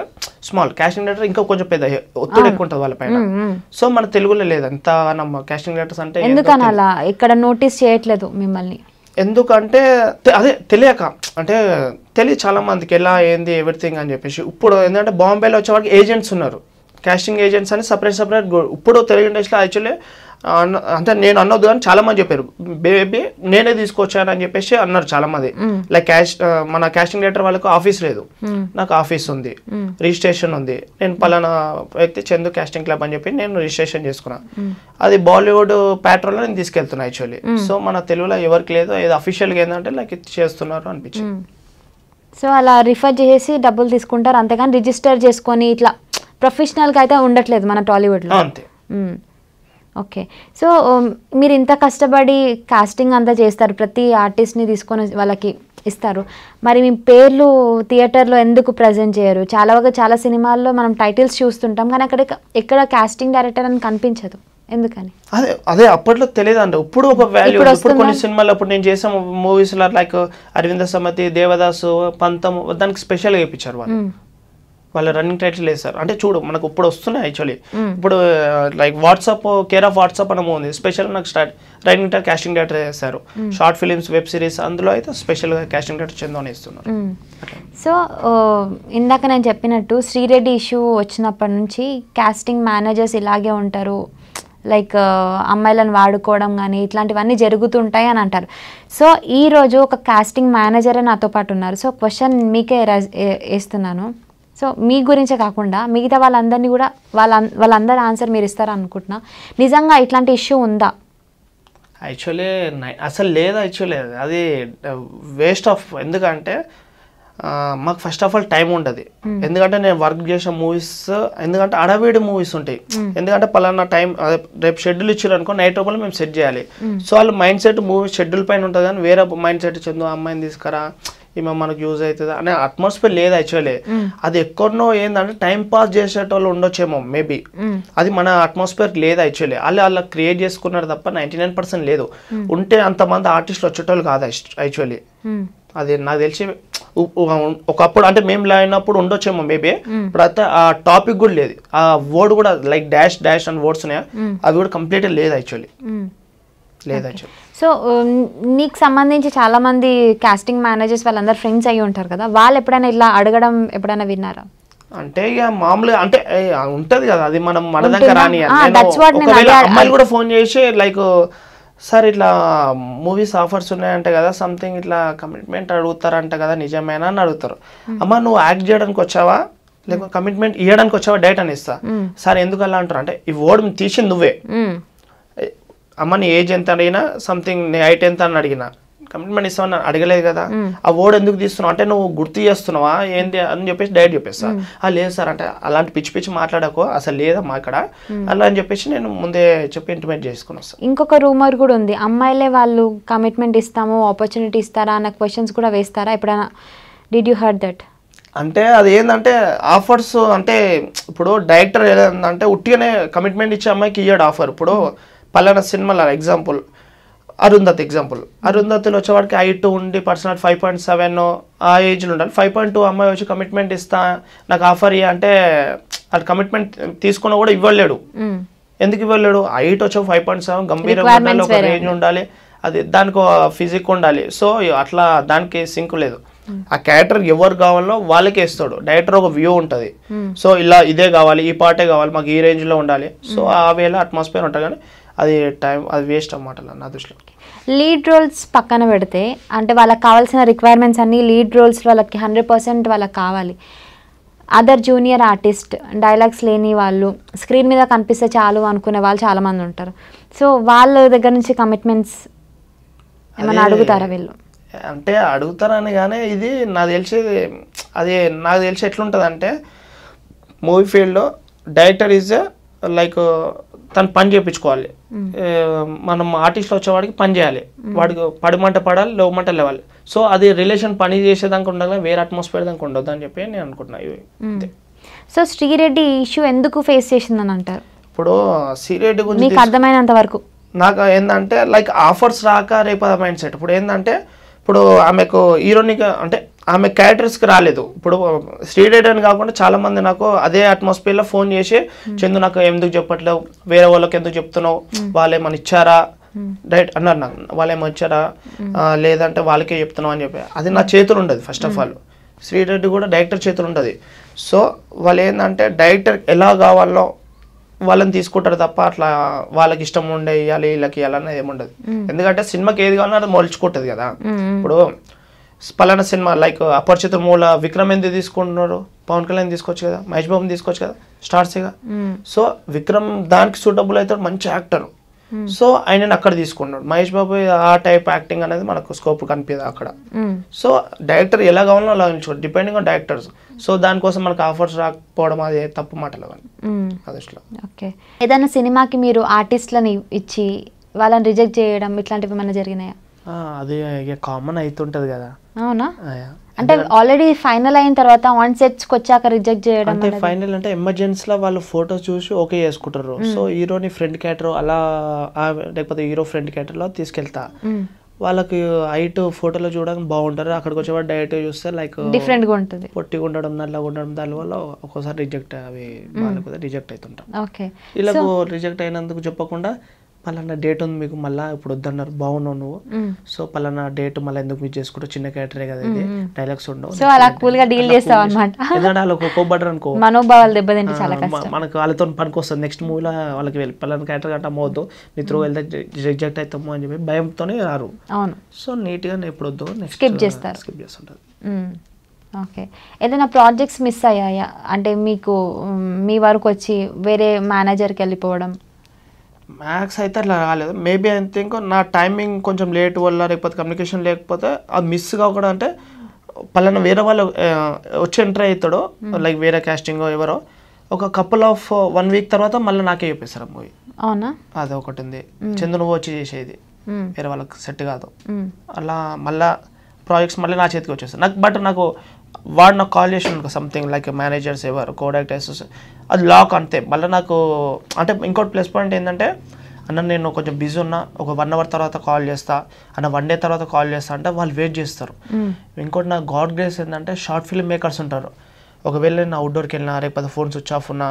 small casting director ఇంకా కొంచెం పెద్ద ఒత్తిడి ఎక్కువ ఉంటుంది వాళ్ళ పైన సో మన తెలుగులో లేదు ఎంత కాస్టింగ్ డైరెక్టర్స్ అంటే ఎందుకని అలా ఇక్కడ నోటీస్ చేయట్లేదు మిమ్మల్ని ఎందుకంటే అదే తెలియక అంటే తెలియదు చాలా మందికి ఎలా ఏంది ఎవ్రీథింగ్ అని చెప్పేసి ఇప్పుడు ఏంటంటే బాంబేలో వచ్చేవాడికి ఏజెంట్స్ ఉన్నారు క్యాస్టింగ్ ఏజెంట్స్ అని సపరేట్ సపరేట్ ఇప్పుడు తెలుగు ఇండస్ట్రీలో యాక్చువల్లీ అంటే నేను అనొద్దు అని చాలా మంది చెప్పారు బేబీ నేనే తీసుకొచ్చాను అని చెప్పేసి అన్నారు చాలా మంది లైక్ క్యాష్ మన క్యాస్టింగ్ డైరెక్టర్ వాళ్ళకు ఆఫీస్ లేదు నాకు ఆఫీస్ ఉంది రిజిస్ట్రేషన్ ఉంది నేను పలానా వ్యక్తి చందు క్యాస్టింగ్ క్లబ్ అని చెప్పి నేను రిజిస్ట్రేషన్ చేసుకున్నాను అది బాలీవుడ్ ప్యాట్రోల్లో నేను తీసుకెళ్తున్నా యాక్చువల్లీ సో మన తెలుగులో ఎవరికి లేదు ఏదో అఫీషియల్గా ఏంటంటే లైక్ ఇది చేస్తున్నారు అనిపించింది సో అలా రిఫర్ చేసి డబ్బులు తీసుకుంటారు అంతేగాని రిజిస్టర్ చేసుకొని ఇట్లా ప్రొఫెషనల్గా అయితే ఉండట్లేదు మన టాలీవుడ్లో అంతే ఓకే సో మీరు ఇంత కష్టపడి కాస్టింగ్ అంతా చేస్తారు ప్రతి ఆర్టిస్ట్ని తీసుకొని వాళ్ళకి ఇస్తారు మరి మీ పేర్లు థియేటర్లో ఎందుకు ప్రజెంట్ చేయరు చాలా చాలా సినిమాల్లో మనం టైటిల్స్ చూస్తుంటాం కానీ అక్కడ ఎక్కడ కాస్టింగ్ డైరెక్టర్ అని కనిపించదు ఎందుకని అదే అదే అప్పట్లో తెలియదు అండి ఇప్పుడు ఒక వాల్యూ ఇప్పుడు కొన్ని సినిమాలు అప్పుడు నేను చేసాం మూవీస్లో లైక్ అరవింద సమతి దేవదాసు పంతం దానికి స్పెషల్గా ఇప్పించారు వాళ్ళు వాళ్ళు రన్నింగ్ టైటిల్ వేస్తారు అంటే చూడు మనకు ఇప్పుడు వస్తున్నాయి యాక్చువల్లీ ఇప్పుడు like WhatsApp care of WhatsApp అనము ఉంది స్పెషల్ నాకు start writing director casting director చేస్తారు షార్ట్ ఫిలిమ్స్ వెబ్ సిరీస్ అందులో అయితే స్పెషల్గా కాస్టింగ్ డైరెక్టర్ చందోని ఇస్తున్నారు సో ఇందాక నేను చెప్పినట్టు శ్రీరెడ్డి ఇష్యూ వచ్చినప్పటి నుంచి కాస్టింగ్ మేనేజర్స్ ఇలాగే ఉంటారు లైక్ uh, అమ్మాయిలను వాడుకోవడం కానీ ఇట్లాంటివన్నీ జరుగుతుంటాయి అని అంటారు సో ఈరోజు ఒక కాస్టింగ్ మేనేజరే నాతో పాటు ఉన్నారు సో క్వశ్చన్ మీకే వేస్తున్నాను సో మీ గురించే కాకుండా మిగతా వాళ్ళందరినీ కూడా వాళ్ళ వాళ్ళందరి ఆన్సర్ మీరు ఇస్తారా అనుకుంటున్నా నిజంగా ఇట్లాంటి ఇష్యూ ఉందా యాక్చువల్లీ అసలు లేదు యాక్చువల్లీ అది వేస్ట్ ఆఫ్ ఎందుకంటే మాకు ఫస్ట్ ఆఫ్ ఆల్ టైం ఉంటుంది ఎందుకంటే నేను వర్క్ చేసిన మూవీస్ ఎందుకంటే అడవేడి మూవీస్ ఉంటాయి ఎందుకంటే పలానా టైం రేపు షెడ్యూల్ ఇచ్చారు అనుకో నైట్ లోపల మేము సెట్ చేయాలి సో వాళ్ళ మైండ్ సెట్ మూవీ షెడ్యూల్ పైన ఉంటుంది కానీ వేరే మైండ్ సెట్ చెందు అమ్మాయిని తీసుకురా ఈమె మనకు యూజ్ అవుతుంది అనే అట్మాస్ఫియర్ లేదు యాక్చువల్లీ అది ఎక్కడనో ఏంటంటే టైం పాస్ చేసేటోళ్ళు ఉండొచ్చేమో మేబీ అది మన అట్మాస్ఫియర్ లేదు యాక్చువల్లీ వాళ్ళు అలా క్రియేట్ చేసుకున్నారు తప్ప నైన్టీ నైన్ పర్సెంట్ లేదు ఉంటే అంతమంది ఆర్టిస్టులు వచ్చేటోళ్ళు కాదు యాక్చువల్లీ అది నాకు తెలిసి ఒకప్పుడు అంటే మేము లేనప్పుడు ఉండొచ్చేమో మేబీ అయితే ఆ టాపిక్ కూడా లేదు ఆ వర్డ్ కూడా లైక్ డాష్ డాష్ అని వర్డ్స్ ఉన్నాయా అవి కూడా కంప్లీట్ లేదు యాక్చువల్లీ లేదు యాక్చువల్లీ సో నీకు సంబంధించి చాలామంది కాస్టింగ్ మేనేజర్స్ వాళ్ళందరూ ఫ్రెండ్స్ అయ్యి ఉంటారు కదా వాళ్ళు ఎప్పుడైనా ఇలా అడగడం ఎప్పుడైనా విన్నారా అంటే ఇక మామూలుగా అంటే ఉంటది కదా అది మనం మన దగ్గర రాని అమ్మాయిలు కూడా ఫోన్ చేసి లైక్ సార్ ఇట్లా మూవీస్ ఆఫర్స్ ఉన్నాయంట కదా సంథింగ్ ఇట్లా కమిట్మెంట్ అడుగుతారంట కదా నిజమేనా అని అడుగుతారు అమ్మ నువ్వు యాక్ట్ చేయడానికి వచ్చావా లేకపోతే కమిట్మెంట్ ఇవ్వడానికి వచ్చావా డైట్ అని ఇస్తా సార్ ఎందుకు అలా అంటారు అంటే ఈ ఓడి తీసింది నువ్వే అమ్మ నీ ఏజ్ ఎంత అడిగినా సంథింగ్ నీ హైట్ ఎంత అని అడిగిన కమిట్మెంట్ ఇస్తామని అడగలేదు కదా ఆ ఓడ్ ఎందుకు తీస్తున్నావు అంటే నువ్వు గుర్తు చేస్తున్నావా ఏంటి అని చెప్పేసి డైరెక్ట్ చెప్పేస్తా ఆ లేదు సార్ అంటే అలాంటి పిచ్చి పిచ్చి మాట్లాడకు అసలు మా అక్కడ అలా అని చెప్పేసి నేను ముందే చెప్పి ఇంటిమేట్ చేసుకుని సార్ ఇంకొక రూమర్ కూడా ఉంది అమ్మాయిలే వాళ్ళు కమిట్మెంట్ ఇస్తాము ఆపర్చునిటీ ఇస్తారా అన్న క్వశ్చన్స్ కూడా వేస్తారా ఎప్పుడైనా డిడ్ యూ హర్డ్ దట్ అంటే అది ఏంటంటే ఆఫర్స్ అంటే ఇప్పుడు డైరెక్టర్ ఏదంటే ఉట్టిగానే కమిట్మెంట్ ఇచ్చే అమ్మాయికి ఇయ్యాడు ఆఫర్ ఇప్పుడు పలానా సినిమాల ఎగ్జాంపుల్ అరుంధత్ ఎగ్జాంపుల్ అరుంధతిలో వచ్చేవాడికి హైట్ ఉండి పర్సనల్ ఫైవ్ పాయింట్ సెవెన్ ఆ ఏజ్లో ఉండాలి ఫైవ్ పాయింట్ టూ అమ్మాయి వచ్చి కమిట్మెంట్ ఇస్తా నాకు ఆఫర్ ఇయ్య అంటే అటు కమిట్మెంట్ తీసుకున్నా కూడా ఇవ్వలేడు ఎందుకు ఇవ్వలేడు హైట్ వచ్చే ఫైవ్ పాయింట్ సెవెన్ గంభీరంగా ఒక రేంజ్ ఉండాలి అది దానికి ఫిజిక్ ఉండాలి సో అట్లా దానికి సింక్ లేదు ఆ క్యారెక్టర్ ఎవరు కావాలో వాళ్ళకే ఇస్తాడు డైరెక్టర్ ఒక వ్యూ ఉంటుంది సో ఇలా ఇదే కావాలి ఈ పాటే కావాలి మాకు ఈ రేంజ్లో ఉండాలి సో ఆ వేళ అట్మాస్ఫియర్ ఉంటుంది కానీ అది టైం అది వేస్ట్ అన్నమాట నా దృష్టిలో లీడ్ రోల్స్ పక్కన పెడితే అంటే వాళ్ళకి కావాల్సిన రిక్వైర్మెంట్స్ అన్నీ లీడ్ రోల్స్ వాళ్ళకి హండ్రెడ్ పర్సెంట్ వాళ్ళకి కావాలి అదర్ జూనియర్ ఆర్టిస్ట్ డైలాగ్స్ లేని వాళ్ళు స్క్రీన్ మీద కనిపిస్తే చాలు అనుకునే వాళ్ళు చాలామంది ఉంటారు సో వాళ్ళ దగ్గర నుంచి కమిట్మెంట్స్ ఏమైనా అడుగుతారా వీళ్ళు అంటే అడుగుతారని కానీ ఇది నాకు తెలిసేది అది నాకు తెలిసి ఎట్లుంటుంది అంటే మూవీ ఫీల్డ్లో డైరెక్టర్ ఈజ్ లైక్ తను పని చేయించుకోవాలి మనం ఆర్టిస్ట్లో వచ్చేవాడికి పని చేయాలి వాడికి పడిమంట పడాలి లేవమంట లేవాలి సో అది రిలేషన్ పని చేసేదానికి ఉండాలి వేరే అట్మాస్ఫియర్ దానికి ఉండదు అని చెప్పి నేను అనుకుంటున్నా ఇవి సో శ్రీరెడ్డి ఇష్యూ ఎందుకు ఫేస్ చేసింది అని అంటారు ఇప్పుడు శ్రీరెడ్డి గురించి అర్థమైనంత వరకు నాకు ఏంటంటే లైక్ ఆఫర్స్ రాక రేపు మైండ్ సెట్ ఇప్పుడు ఏంటంటే ఇప్పుడు ఆమెకు హీరోనిగా అంటే ఆమె క్యారెక్టర్స్కి రాలేదు ఇప్పుడు శ్రీడేట్ అని కాకుండా చాలామంది నాకు అదే అట్మాస్ఫియర్లో ఫోన్ చేసి చందు నాకు ఎందుకు చెప్పట్లేవు వేరే వాళ్ళకి ఎందుకు చెప్తున్నావు వాళ్ళు ఏమైనా ఇచ్చారా డైట్ అన్నారు నాకు వాళ్ళు ఏమైనా ఇచ్చారా లేదంటే వాళ్ళకే చెప్తున్నావు అని చెప్పి అది నా చేతులు ఉండదు ఫస్ట్ ఆఫ్ ఆల్ శ్రీరెడ్డి కూడా డైరెక్టర్ చేతులు ఉంటుంది సో వాళ్ళు ఏంటంటే డైరెక్టర్ ఎలా కావాలో వాళ్ళని తీసుకుంటారు తప్ప అట్లా వాళ్ళకి ఇష్టం ఉండే ఇవ్వాలి వీళ్ళకి ఇవ్వాలనేది ఏముండదు ఎందుకంటే సినిమాకి ఏది కావాలన్నా అది మలుచుకుంటుంది కదా ఇప్పుడు పలానా సినిమా లైక్ అపరిచిత మూల విక్రమ్ ఎందుకు తీసుకుంటున్నారు పవన్ కళ్యాణ్ తీసుకోవచ్చు కదా మహేష్ బాబు తీసుకోవచ్చు కదా స్టార్స్గా సో విక్రమ్ దానికి సూటబుల్ అవుతాడు మంచి యాక్టర్ సో ఆయన అక్కడ తీసుకున్నాడు మహేష్ బాబు ఆ టైప్ యాక్టింగ్ అనేది మనకు స్కోప్ కనిపించదు అక్కడ సో డైరెక్టర్ ఎలా కావాలో అలా ఉంచుకోండి డిపెండింగ్ ఆన్ డైరెక్టర్స్ సో దానికోసం మనకు ఆఫర్స్ రాకపోవడం అది తప్పు మాటలు అదృష్టం ఓకే ఏదైనా సినిమాకి మీరు ఆర్టిస్ట్లని ఇచ్చి వాళ్ళని రిజెక్ట్ చేయడం ఇట్లాంటివి ఏమైనా జరిగినాయా అది కామన్ అవుతుంటది కదా అవునా అంటే ఆల్రెడీ ఫైనల్ అయిన తర్వాత ఆన్ సెట్స్ వచ్చాక రిజెక్ట్ చేయడం అంటే ఫైనల్ అంటే ఎమర్జెన్సీ లో వాళ్ళు ఫోటో చూసి ఓకే చేసుకుంటారు సో హీరోని ఫ్రెండ్ క్యాటర్ అలా లేకపోతే హీరో క్యాటర్ లో తీసుకెళ్తా వాళ్ళకి హైట్ ఫోటోలో చూడడానికి బాగుంటారు అక్కడికి వాళ్ళు డైరెక్ట్ చూస్తే లైక్ డిఫరెంట్ గా ఉంటుంది పొట్టిగా ఉండడం నల్లగా ఉండడం దానివల్ల ఒక్కోసారి రిజెక్ట్ అవి వాళ్ళకి రిజెక్ట్ అవుతుంటాం ఓకే ఇలా రిజెక్ట్ అయినందుకు చెప్పకుండా పలానా డేట్ ఉంది మీకు మళ్ళీ ఇప్పుడు వద్దన్నారు బాగున్నావు నువ్వు సో పలానా డేట్ మళ్ళీ ఎందుకు మీరు చేసుకుంటావు చిన్న క్యాటరే కదా ఇది డైలాగ్స్ ఉండవు సో అలా కూల్ గా డీల్ చేస్తావు అనమాట ఎందుకంటే వాళ్ళకి కోబడ్డరు అనుకో మనోభావాలు దెబ్బతింటే చాలా కష్టం మనకు వాళ్ళతో పనికొస్తుంది నెక్స్ట్ మూవీలో వాళ్ళకి వెళ్ళి పలానా క్యారెక్టర్ అంటే అమ్మవద్దు నీ త్రో వెళ్తే రిజెక్ట్ అవుతాము అని చెప్పి భయంతోనే రారు అవును సో నీట్ గా ఎప్పుడు వద్దు స్కిప్ చేస్తారు స్కిప్ చేస్తుంటారు ఓకే ఏదైనా ప్రాజెక్ట్స్ మిస్ అయ్యాయా అంటే మీకు మీ వరకు వచ్చి వేరే మేనేజర్కి వెళ్ళిపోవడం మ్యాథ్స్ అయితే అట్లా రాలేదు మేబీ ఐ థింక్ నా టైమింగ్ కొంచెం లేట్ వల్ల లేకపోతే కమ్యూనికేషన్ లేకపోతే అది మిస్ కాకుండా అంటే పలానా hmm. వేరే వాళ్ళు వచ్చి ఎంటర్ అవుతాడో లైక్ hmm. వేరే క్యాస్టింగ్ ఎవరో ఒక కపుల్ ఆఫ్ వన్ వీక్ తర్వాత మళ్ళీ నాకే చెప్పేశారు మూవీ అవునా అది ఒకటి ఉంది hmm. చందు నువ్వు వచ్చి చేసేది వేరే వాళ్ళకి సెట్ కాదు అలా మళ్ళా ప్రాజెక్ట్స్ మళ్ళీ నా చేతికి వచ్చేస్తాయి నాకు బట్ నాకు వాడు నాకు కాల్ చేసిన సంథింగ్ లైక్ మేనేజర్స్ ఎవరు కోడాక్ట్ అది లాక్ అంతే మళ్ళీ నాకు అంటే ఇంకోటి ప్లస్ పాయింట్ ఏంటంటే అన్న నేను కొంచెం బిజీ ఉన్నా ఒక వన్ అవర్ తర్వాత కాల్ చేస్తా అన్న వన్ డే తర్వాత కాల్ చేస్తా అంటే వాళ్ళు వెయిట్ చేస్తారు hmm. ఇంకోటి నా గాడ్ గ్రేస్ ఏంటంటే షార్ట్ ఫిల్మ్ మేకర్స్ ఉంటారు ఒకవేళ నేను అవుట్డోర్కి వెళ్ళినా రేపు ఫోన్ స్విచ్ ఆఫ్ ఉన్నా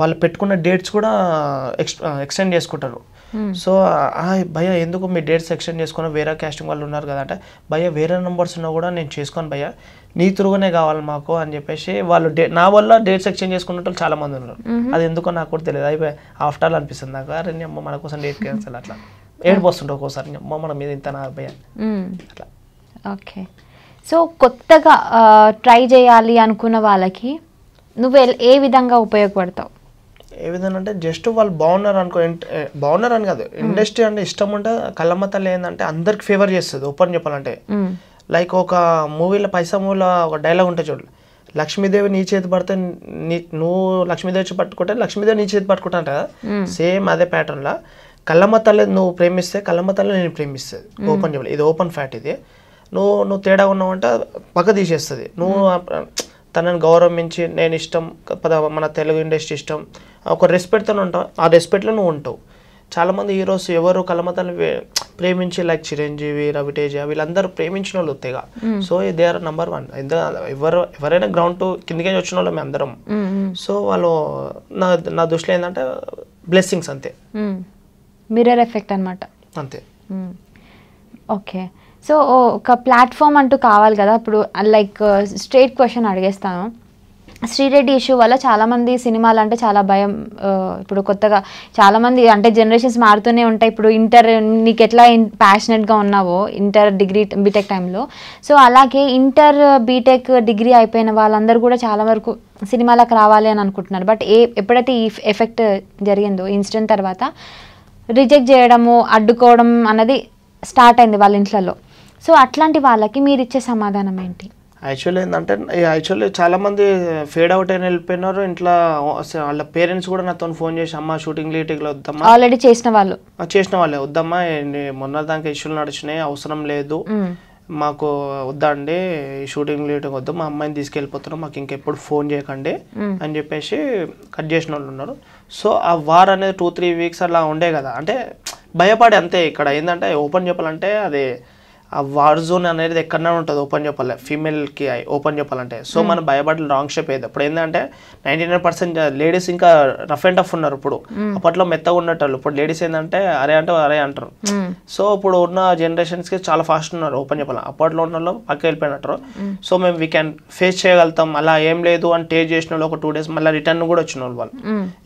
వాళ్ళు పెట్టుకున్న డేట్స్ కూడా ఎక్స్ ఎక్స్టెండ్ చేసుకుంటారు hmm. సో భయ ఎందుకు మీ డేట్స్ ఎక్స్టెండ్ చేసుకుని వేరే క్యాస్టింగ్ వాళ్ళు ఉన్నారు కదా అంటే భయ వేరే నెంబర్స్ ఉన్నా కూడా నేను చేసుకోను భయ నీ త్రూగానే కావాలి మాకు అని చెప్పేసి వాళ్ళు డే నా వల్ల డేట్స్ ఎక్స్చేంజ్ చేసుకున్న వాళ్ళు చాలా మంది ఉన్నారు అది ఎందుకో నాకు కూడా తెలియదు అయిపోయి ఆఫ్టర్ ఆల్ అనిపిస్తుంది నాకు అరే అమ్మ మన కోసం డేట్ క్యాన్సల్ అట్లా ఏడు వస్తుండే ఒక్కోసారి అమ్మ మన మీద ఇంత నా భయ hmm. అట్లా ఓకే సో కొత్తగా ట్రై చేయాలి అనుకున్న వాళ్ళకి నువ్వు ఏ విధంగా ఉపయోగపడతావు ఏ విధంగా అంటే జస్ట్ వాళ్ళు బాగున్నారు అనుకో బాగున్నారు అని కాదు ఇండస్ట్రీ అంటే ఇష్టం ఉంటే తల్లి ఏంటంటే అందరికి ఫేవర్ చేస్తుంది ఓపెన్ చెప్పాలంటే లైక్ ఒక మూవీలో పైసా మూవీలో ఒక డైలాగ్ ఉంటే చూడండి లక్ష్మీదేవి నీ చేతి పడితే నీ నువ్వు లక్ష్మీదేవి పట్టుకుంటే లక్ష్మీదేవి నీ చేతి పట్టుకుంటా కదా సేమ్ అదే ప్యాటర్న్లో కళ్ళమ్మ తల్లి నువ్వు ప్రేమిస్తే కళ్ళమ్మ తల్లి నేను ప్రేమిస్తుంది ఓపెన్ చెప్పలేదు ఇది ఓపెన్ ఫ్యాట్ ఇది నువ్వు నువ్వు తేడా ఉన్నావంటే పక్క తీసేస్తుంది నువ్వు తనని గౌరవించి నేను ఇష్టం మన తెలుగు ఇండస్ట్రీ ఇష్టం ఒక రెస్పెక్ట్తో ఉంటావు ఆ రెస్పెక్ట్లో నువ్వు ఉంటావు చాలామంది హీరోస్ ఎవరు కలమతను ప్రేమించి లైక్ చిరంజీవి రవితేజ వీళ్ళందరూ ప్రేమించిన వాళ్ళు తెగ so they are number one ఎవరు ఎవరైనా గ్రౌండ్ టు కిందికే వచ్చిన వాళ్ళు మేము అందరం సో వాళ్ళు నా నా దృష్టిలో ఏంటంటే బ్లెస్సింగ్స్ అంతే మిర్రర్ ఎఫెక్ట్ అనమాట అంతే ఓకే సో ఒక ప్లాట్ఫామ్ అంటూ కావాలి కదా ఇప్పుడు లైక్ స్ట్రేట్ క్వశ్చన్ అడిగేస్తాను శ్రీరెడ్డి ఇష్యూ వల్ల చాలామంది సినిమాలు అంటే చాలా భయం uh, ఇప్పుడు కొత్తగా చాలామంది అంటే జనరేషన్స్ మారుతూనే ఉంటాయి ఇప్పుడు ఇంటర్ నీకు ఎట్లా ప్యాషనెట్గా ఉన్నావో ఇంటర్ డిగ్రీ బీటెక్ టైంలో సో అలాగే ఇంటర్ బీటెక్ డిగ్రీ అయిపోయిన వాళ్ళందరూ కూడా చాలా వరకు సినిమాలకు రావాలి అని అనుకుంటున్నారు బట్ ఏ ఎప్పుడైతే ఈ ఎఫెక్ట్ జరిగిందో ఇన్సిడెంట్ తర్వాత రిజెక్ట్ చేయడము అడ్డుకోవడం అన్నది స్టార్ట్ అయింది వాళ్ళ ఇంట్లలో సో అట్లాంటి వాళ్ళకి మీరు ఇచ్చే సమాధానం ఏంటి యాక్చువల్లీ ఏంటంటే యాక్చువల్లీ చాలామంది ఫేడ్ అవుట్ అయిన వెళ్ళిపోయినారు ఇంట్లో వాళ్ళ పేరెంట్స్ కూడా నాతో ఫోన్ చేసి అమ్మ షూటింగ్ లీటింగ్లో వద్దమ్మా ఆల్రెడీ చేసిన వాళ్ళు చేసిన వాళ్ళే వద్దమ్మా మొన్న దానికి ఇష్యూలు నడిచినాయి అవసరం లేదు మాకు వద్దండి షూటింగ్ లీటింగ్ వద్దు మా అమ్మాయిని తీసుకెళ్ళిపోతున్నాం మాకు ఇంకెప్పుడు ఫోన్ చేయకండి అని చెప్పేసి కట్ చేసిన వాళ్ళు ఉన్నారు సో ఆ వార్ అనేది టూ త్రీ వీక్స్ అలా ఉండే కదా అంటే భయపడే అంతే ఇక్కడ ఏంటంటే ఓపెన్ చెప్పాలంటే అది ఆ వార్ జోన్ అనేది ఎక్కడన్నా ఉంటుంది ఓపెన్ చెప్పాలి ఫీమేల్కి ఓపెన్ చెప్పాలంటే సో మనం భయపడాలి రాంగ్ షేప్ అయితే ఇప్పుడు ఏంటంటే నైంటీ నైన్ పర్సెంట్ లేడీస్ ఇంకా రఫ్ అండ్ టఫ్ ఉన్నారు ఇప్పుడు hmm. అప్పట్లో మెత్తగా ఉండేటోళ్ళు ఇప్పుడు లేడీస్ ఏంటంటే అరే అంటే అరే అంటారు సో hmm. ఇప్పుడు ఉన్న జనరేషన్స్కి చాలా ఫాస్ట్ ఉన్నారు ఓపెన్ చెప్పాలి అప్పట్లో ఉన్న వాళ్ళు పక్క వెళ్ళిపోయినట్టు సో hmm. మేము వీ క్యాన్ ఫేస్ చేయగలుగుతాం అలా ఏం లేదు అని టేజ్ చేసిన ఒక టూ డేస్ మళ్ళీ రిటర్న్ కూడా వచ్చిన వాళ్ళు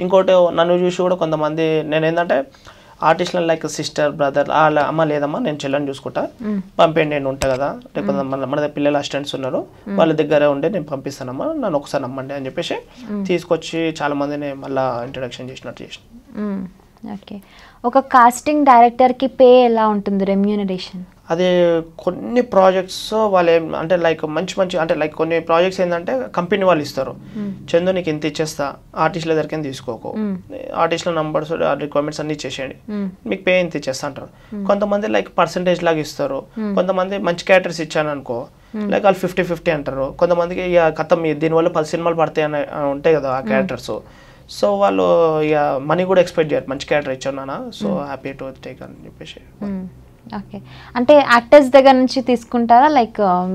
ఇంకోటి నన్ను చూసి కూడా కొంతమంది నేను ఏంటంటే ఆర్టిస్టులను లైక్ సిస్టర్ బ్రదర్ వాళ్ళ అమ్మ లేదమ్మా నేను చెల్లెని చూసుకుంటా పంపేయండి నేను ఉంటా కదా లేకపోతే మన దగ్గర పిల్లల అసిస్టెంట్స్ ఉన్నారు వాళ్ళ దగ్గర ఉండే నేను పంపిస్తానమ్మా నన్ను ఒకసారి నమ్మండి అని చెప్పేసి తీసుకొచ్చి చాలా మందిని మళ్ళీ ఇంట్రడక్షన్ చేసినట్టు చేసిన ఓకే ఒక కాస్టింగ్ డైరెక్టర్కి పే ఎలా ఉంటుంది రెమ్యూనరేషన్ అది కొన్ని ప్రాజెక్ట్స్ వాళ్ళు ఏం అంటే లైక్ మంచి మంచి అంటే లైక్ కొన్ని ప్రాజెక్ట్స్ ఏంటంటే కంపెనీ వాళ్ళు ఇస్తారు చందు నీకు ఇంత ఇచ్చేస్తా ఆర్టిస్ట్ల దగ్గరికి తీసుకోకు ఆర్టిస్ట్ల నంబర్స్ రిక్వైర్మెంట్స్ అన్ని ఇచ్చేసేయండి మీకు పే ఎంత ఇచ్చేస్తా అంటారు కొంతమంది లైక్ పర్సంటేజ్ లాగా ఇస్తారు కొంతమంది మంచి క్యారెక్టర్స్ ఇచ్చాను అనుకో లైక్ వాళ్ళు ఫిఫ్టీ ఫిఫ్టీ అంటారు కొంతమందికి ఇక కథ దీనివల్ల పది సినిమాలు పడతాయి అని ఉంటాయి కదా ఆ క్యారెక్టర్స్ సో వాళ్ళు ఇక మనీ కూడా ఎక్స్పెక్ట్ చేయరు మంచి క్యారెక్టర్ ఇచ్చాను నాన్న సో హ్యాపీ టు టేక్ అని చెప్పేసి ఓకే అంటే యాక్టర్స్ దగ్గర నుంచి తీసుకుంటారా లైక్ um,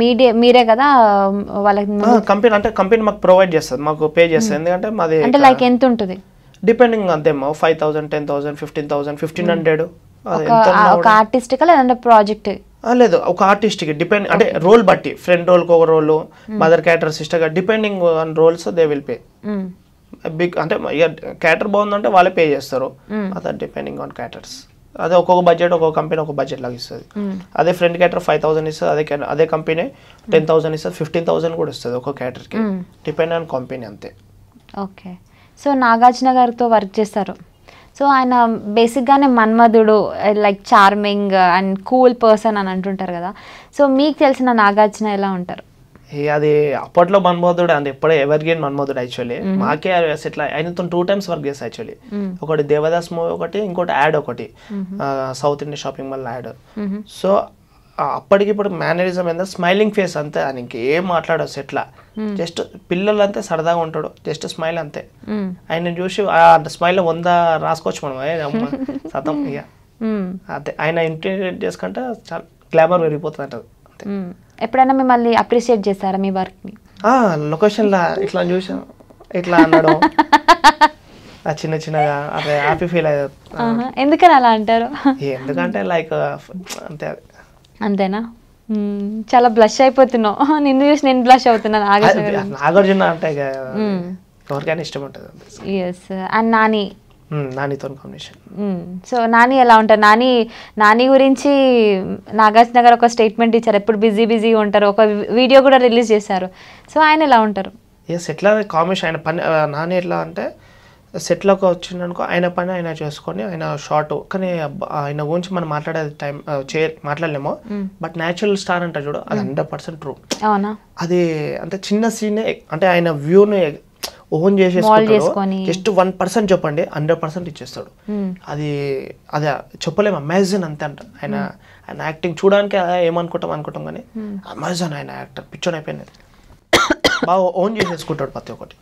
మీడియా మీరే కదా um, వాళ్ళకి కంపెనీ అంటే కంపెనీ మాకు ప్రొవైడ్ చేస్తుంది మాకు పే చేస్తుంది ఎందుకంటే మాది అంటే లైక్ ఎంత ఉంటుంది డిపెండింగ్ అంతే మా five thousand ten thousand fifteen thousand fifteen hundred ఒక ఆర్టిస్ట్గా లేదంటే ప్రాజెక్ట్ లేదు ఒక కి డిపెండ్ అంటే రోల్ బట్టి ఫ్రెండ్ రోల్కి ఒక రోల్ మదర్ క్యాటర్ సిస్టర్గా depending on roles they will pay big అంటే క్యాటర్ బాగుందంటే వాళ్ళే పే చేస్తారు అదర్ డిపెండింగ్ ఆన్ క్యాటర్స్ అదే ఒక్కొక్క బడ్జెట్ ఒక్కొక్క కంపెనీ ఒక బడ్జెట్ లాగా ఇస్తుంది hmm. అదే ఫ్రంట్ క్యాటర్ ఫైవ్ థౌసండ్ ఇస్తుంది అదే అదే కంపెనీ టెన్ థౌసండ్ ఇస్తుంది ఫిఫ్టీన్ థౌసండ్ కూడా ఇస్తుంది ఒక్కొక్క క్యాటర్కి డిపెండ్ ఆన్ కంపెనీ అంతే ఓకే సో నాగార్జున గారితో వర్క్ చేస్తారు సో ఆయన బేసిక్గానే Manmadhudu like charming and cool person అని అంటుంటారు కదా సో మీకు తెలిసిన నాగార్జున ఎలా ఉంటారు అది అప్పట్లో మన్మోదుడు అంటే ఎప్పుడే ఎవర్ గ్రీన్ మన్మోదుడు యాక్చువల్లీ మాకే ఎట్లా ఆయనతో టూ టైమ్స్ వర్క్ చేస్తాయి యాక్చువల్లీ ఒకటి దేవదాస్ మూవీ ఒకటి ఇంకోటి యాడ్ ఒకటి south Indian shopping mall ad so అప్పటికి ఇప్పుడు మేనరిజం ఎంత స్మైలింగ్ ఫేస్ అంతే ఆయన ఇంకేం మాట్లాడో సెట్లా జస్ట్ పిల్లలు అంతే సరదాగా ఉంటాడు జస్ట్ స్మైల్ అంతే ఆయన చూసి స్మైల్ వంద రాసుకోవచ్చు మనం సతం ఇక అంతే ఆయన ఇంటర్ చేసుకుంటే చాలా గ్లామర్ పెరిగిపోతుంది అంటే అంతే ఎప్పుడైనా మిమ్మల్ని అప్రిషియేట్ చేస్తారా మీ లొకేషన్ లా ఇట్లా చూసాం ఇట్లా అనడం చిన్న చిన్నగా అదే హ్యాపీ ఫీల్ అయ్యారు ఎందుకని అలా అంటారు ఎందుకంటే లైక్ అంతే అంతేనా చాలా బ్లష్ అయిపోతున్నావు నిన్ను చూసి నేను బ్లష్ అవుతున్నాను నాగార్జున అంటే ఎవరికైనా ఇష్టం ఉంటుంది ఎస్ అండ్ నాని నానితో కాంబినేషన్ సో నాని ఎలా ఉంటారు నాని నాని గురించి నాగార్జున నగర్ ఒక స్టేట్మెంట్ ఇచ్చారు ఎప్పుడు బిజీ బిజీ ఉంటారు ఒక వీడియో కూడా రిలీజ్ చేశారు సో ఆయన ఎలా ఉంటారు ఎస్ ఎట్లా కాంబినేషన్ ఆయన పని నాని ఎట్లా అంటే సెట్లోకి వచ్చిందనుకో ఆయన పని ఆయన చేసుకొని ఆయన షార్ట్ కానీ ఆయన గురించి మనం మాట్లాడే టైం చే మాట్లాడలేము బట్ న్యాచురల్ స్టార్ అంటారు చూడు అది హండ్రెడ్ పర్సెంట్ ట్రూ అవునా అది అంటే చిన్న సీనే అంటే ఆయన వ్యూను ఓన్ చేసేసుకుంటాడు జస్ట్ వన్ పర్సెంట్ చెప్పండి హండ్రెడ్ పర్సెంట్ ఇచ్చేస్తాడు hmm. అది అదే చెప్పలేము అమెజాన్ అంతే అంట ఆయన hmm. ఆయన యాక్టింగ్ చూడడానికి ఏమనుకుంటాం అనుకుంటాం కానీ hmm. అమెజాన్ ఆయన యాక్టర్ పిచ్చోన్ అయిపోయింది బాగా ఓన్ చేసేసుకుంటాడు ప్రతి ఒక్కటి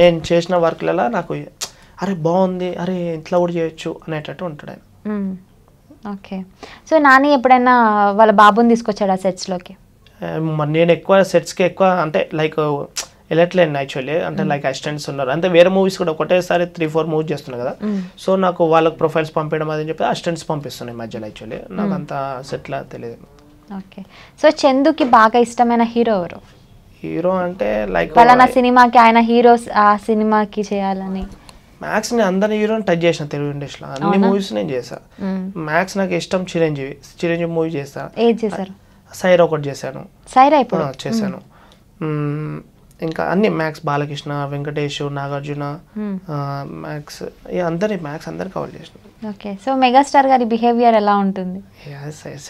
నేను చేసిన వర్క్లలో నాకు అరే బాగుంది అరే ఇంట్లో కూడా చేయొచ్చు అనేటట్టు ఉంటాడు ఆయన ఓకే సో నాని ఎప్పుడైనా వాళ్ళ బాబుని తీసుకొచ్చాడు ఆ సెట్స్లోకి నేను ఎక్కువ సెట్స్కి ఎక్కువ అంటే లైక్ వెళ్ళట్లేదు యాక్చువల్లీ అంటే లైక్ అసిస్టెంట్స్ ఉన్నారు అంటే వేరే మూవీస్ కూడా ఒకటేసారి త్రీ ఫోర్ మూవీస్ చేస్తున్నాయి కదా సో నాకు వాళ్ళకి ప్రొఫైల్స్ పంపించడం అని చెప్పి అసిస్టెంట్స్ పంపిస్తున్నాయి మధ్యలో యాక్చువల్లీ నాకు అంత సెటిల్ తెలియదు ఓకే సో చందుకి బాగా ఇష్టమైన హీరో ఎవరు హీరో అంటే లైక్ ఫలానా సినిమాకి ఆయన హీరో ఆ సినిమాకి చేయాలని మ్యాథ్స్ నేను అందరి హీరోని టచ్ చేసిన తెలుగు ఇండస్ట్రీలో అన్ని మూవీస్ నేను చేసా మ్యాక్స్ నాకు ఇష్టం చిరంజీవి చిరంజీవి మూవీ చేస్తా ఏం చేశారు సైరా ఒకటి చేశాను సైరా ఇప్పుడు చేశాను ఇంకా అన్ని max Balakrishna Venkatesh Nagarjuna max hmm. అందరి మ్యాక్స్ అందరు కవర్ చేసిన ఓకే సో మెగాస్టార్ గారి బిహేవియర్ ఎలా ఉంటుంది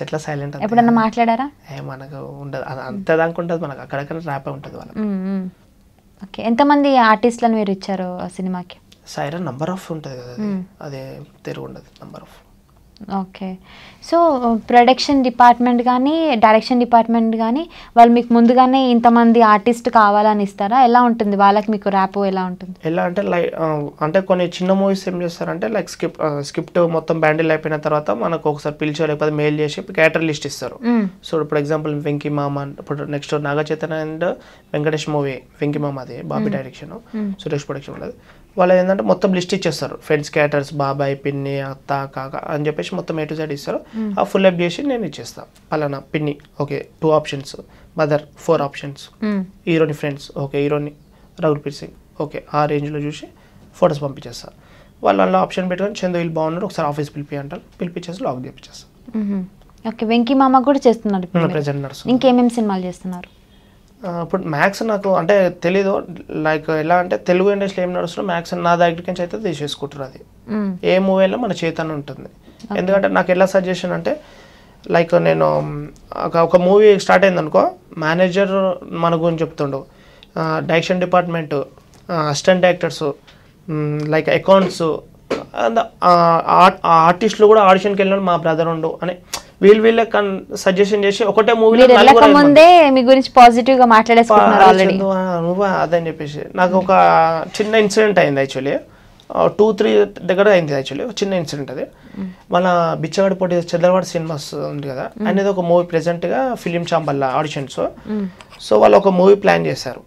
ఎట్లా సైలెంట్ ఎప్పుడన్నా మాట్లాడారా ఏ మనకు ఉండదు అంత దానికి ఉంటుంది మనకు అక్కడక్కడ ర్యాప్ ఉంటుంది వాళ్ళకి ఓకే hmm, hmm. ఎంతమంది ఆర్టిస్టులను మీరు ఇచ్చారు సినిమాకి సైరన్ నంబర్ ఆఫ్ ఉంటుంది కదా అది తెలుగు ఉండదు number of okay so production department కానీ డైరెక్షన్ డిపార్ట్మెంట్ కానీ వాళ్ళు మీకు ముందుగానే ఇంతమంది ఆర్టిస్ట్ కావాలని ఇస్తారా ఎలా ఉంటుంది వాళ్ళకి మీకు ర్యాప్ ఎలా ఉంటుంది ఎలా అంటే లైక్ అంటే కొన్ని చిన్న మూవీస్ ఏం చేస్తారంటే లైక్ స్కిప్ స్క్రిప్ట్ మొత్తం బ్యాండిల్ అయిపోయిన తర్వాత మనకు ఒకసారి పిలిచో లేకపోతే మెయిల్ చేసి క్యాటర్ లిస్ట్ ఇస్తారు so for example Venky Mama ఇప్పుడు next Naga Chaitanya and Venkatesh movie Venky Mama అది బాబీ డైరెక్షన్ సురేష్ ప్రొడక్షన్ ఉండదు వాళ్ళు ఏంటంటే మొత్తం లిస్ట్ ఇచ్చేస్తారు ఫ్రెండ్స్ క్యాటర్స్ బాబాయ్ పిన్ని అత్త కాక అని చెప్పేసి మొత్తం ఏ టు సైడ్ ఇస్తారు hmm. ఆ ఫుల్ అప్ చేసి నేను ఇచ్చేస్తాను పలానా పిన్ని okay two options mother four options హీరోని ఫ్రెండ్స్ ఓకే హీరోని రఘుపీర్ సింగ్ ఓకే ఆ రేంజ్లో చూసి ఫొటోస్ పంపించేస్తాను వాళ్ళు అలా ఆప్షన్ పెట్టుకొని చందు వీళ్ళు బాగున్నారు ఒకసారి ఆఫీస్ పిలిపి అంటారు పిలిపించేసి లాక్ చేపించేస్తాను ఓకే mm-hmm. వెంకీ మామ కూడా చేస్తున్నారు hmm, ప్రజెంట్ నడుస్తుంది ఇంకేమేమి సినిమాలు చేస్తున్నారు ఇప్పుడు మ్యాథ్స్ నాకు అంటే తెలీదు లైక్ ఎలా అంటే తెలుగు ఇండస్ట్రీ ఏం నడుస్తున్నా మ్యాథ్స్ నా దగ్గరికి నుంచి అయితే తీసేసుకుంటారు అది ఏ మూవీ అయినా మన చేతన ఉంటుంది ఎందుకంటే నాకు ఎలా సజెషన్ అంటే లైక్ నేను ఒక మూవీ స్టార్ట్ అయింది అనుకో మేనేజర్ మన గురించి చెప్తుండు direction department assistant directors like accounts ఆర్టిస్టులు కూడా ఆడిషన్కి వెళ్ళిన మా బ్రదర్ ఉండు అని వీళ్ళు వీళ్ళే సజెషన్ చేసి ఒకటే మూవీ గురించి పాజిటివ్ గా మాట్లాడేసుకున్నారు అదని చెప్పేసి నాకు ఒక చిన్న ఇన్సిడెంట్ అయింది యాక్చువల్లీ టూ త్రీ దగ్గర అయింది యాక్చువల్లీ చిన్న ఇన్సిడెంట్ అది మన బిచ్చగాడి పోటీ చంద్రవాడ సినిమాస్ ఉంది కదా అనేది ఒక మూవీ ప్రెసెంట్గా ఫిలిం చాంబల్ల ఆడిషన్స్ సో వాళ్ళు ఒక మూవీ ప్లాన్ చేశారు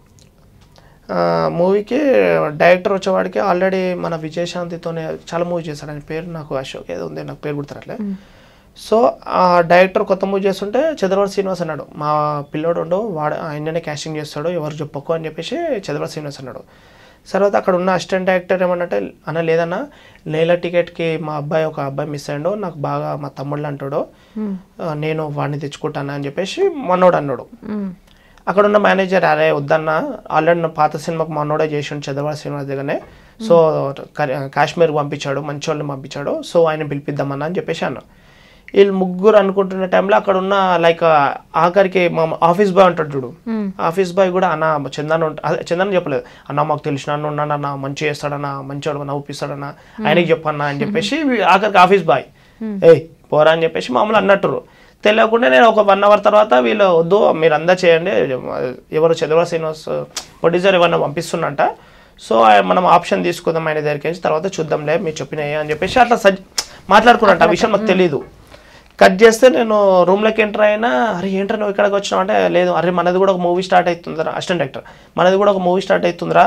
మూవీకి డైరెక్టర్ వచ్చేవాడికి ఆల్రెడీ మన విజయశాంతితోనే చాలా మూవీ చేశాడు ఆయన పేరు నాకు అశోక్ ఏదో ఉంది నాకు పేరు గుర్తురట్లే సో ఆ డైరెక్టర్ కొత్త మూవీ చేస్తుంటే చంద్రబాబు శ్రీనివాస్ అన్నాడు మా పిల్లోడు ఉండవు వాడు ఆయననే క్యాస్టింగ్ చేస్తాడు ఎవరు చెప్పకు అని చెప్పేసి చంద్రబాబు శ్రీనివాస్ అన్నాడు తర్వాత అక్కడ ఉన్న అసిస్టెంట్ డైరెక్టర్ ఏమన్నట్టే అన్న లేదన్నా లేల టికెట్కి మా అబ్బాయి ఒక అబ్బాయి మిస్ అయ్యాడు నాకు బాగా మా తమ్ముళ్ళు అంటాడు నేను వాడిని తెచ్చుకుంటాను అని చెప్పేసి మనోడు అన్నాడు అక్కడ ఉన్న మేనేజర్ అరే వద్దన్న ఆల్రెడీ పాత సినిమాకు మనోడే చేసిండు చంద్రబాబు శ్రీనివాస్ దగ్గరనే సో కాశ్మీర్కి పంపించాడు మంచి వాళ్ళని పంపించాడు సో ఆయన పిలిపిద్దామన్నా అని చెప్పేసి అన్నా వీళ్ళు ముగ్గురు అనుకుంటున్న టైంలో అక్కడ ఉన్న లైక్ ఆఖరికి మా ఆఫీస్ బాయ్ ఉంటాడు చూడు ఆఫీస్ బాయ్ కూడా అన్న చందన్ చందన్ చెప్పలేదు అన్న మాకు తెలిసిన అన్న ఉన్నాడన్న మంచి చేస్తాడన్నా మంచివాడు నవ్వుపిస్తాడన్నా ఆయనకి చెప్పన్నా అని చెప్పేసి ఆఖరికి ఆఫీస్ బాయ్ ఏ పోరా అని చెప్పేసి మామూలు అన్నట్టు తెలియకుండా నేను ఒక వన్ అవర్ తర్వాత వీళ్ళు వద్దు మీరు అందా చేయండి ఎవరు చదువు శ్రీనివాస్ ప్రొడ్యూసర్ ఎవరిని పంపిస్తున్నంట సో మనం ఆప్షన్ తీసుకుందాం ఆయన దగ్గరికి తర్వాత చూద్దాంలే మీరు చెప్పినాయి అని చెప్పేసి అట్లా సజ్ మాట్లాడుకున్నట్టు ఆ విషయం నాకు తెలియదు కట్ చేస్తే నేను రూమ్లోకి ఎంటర్ అయినా అరే ఏంటర్ నువ్వు ఇక్కడికి వచ్చినావు అంటే లేదు అరే మనది కూడా ఒక మూవీ స్టార్ట్ అవుతుందిరా అసిస్టెంట్ డైరెక్టర్ మనది కూడా ఒక మూవీ స్టార్ట్ అవుతుందిరా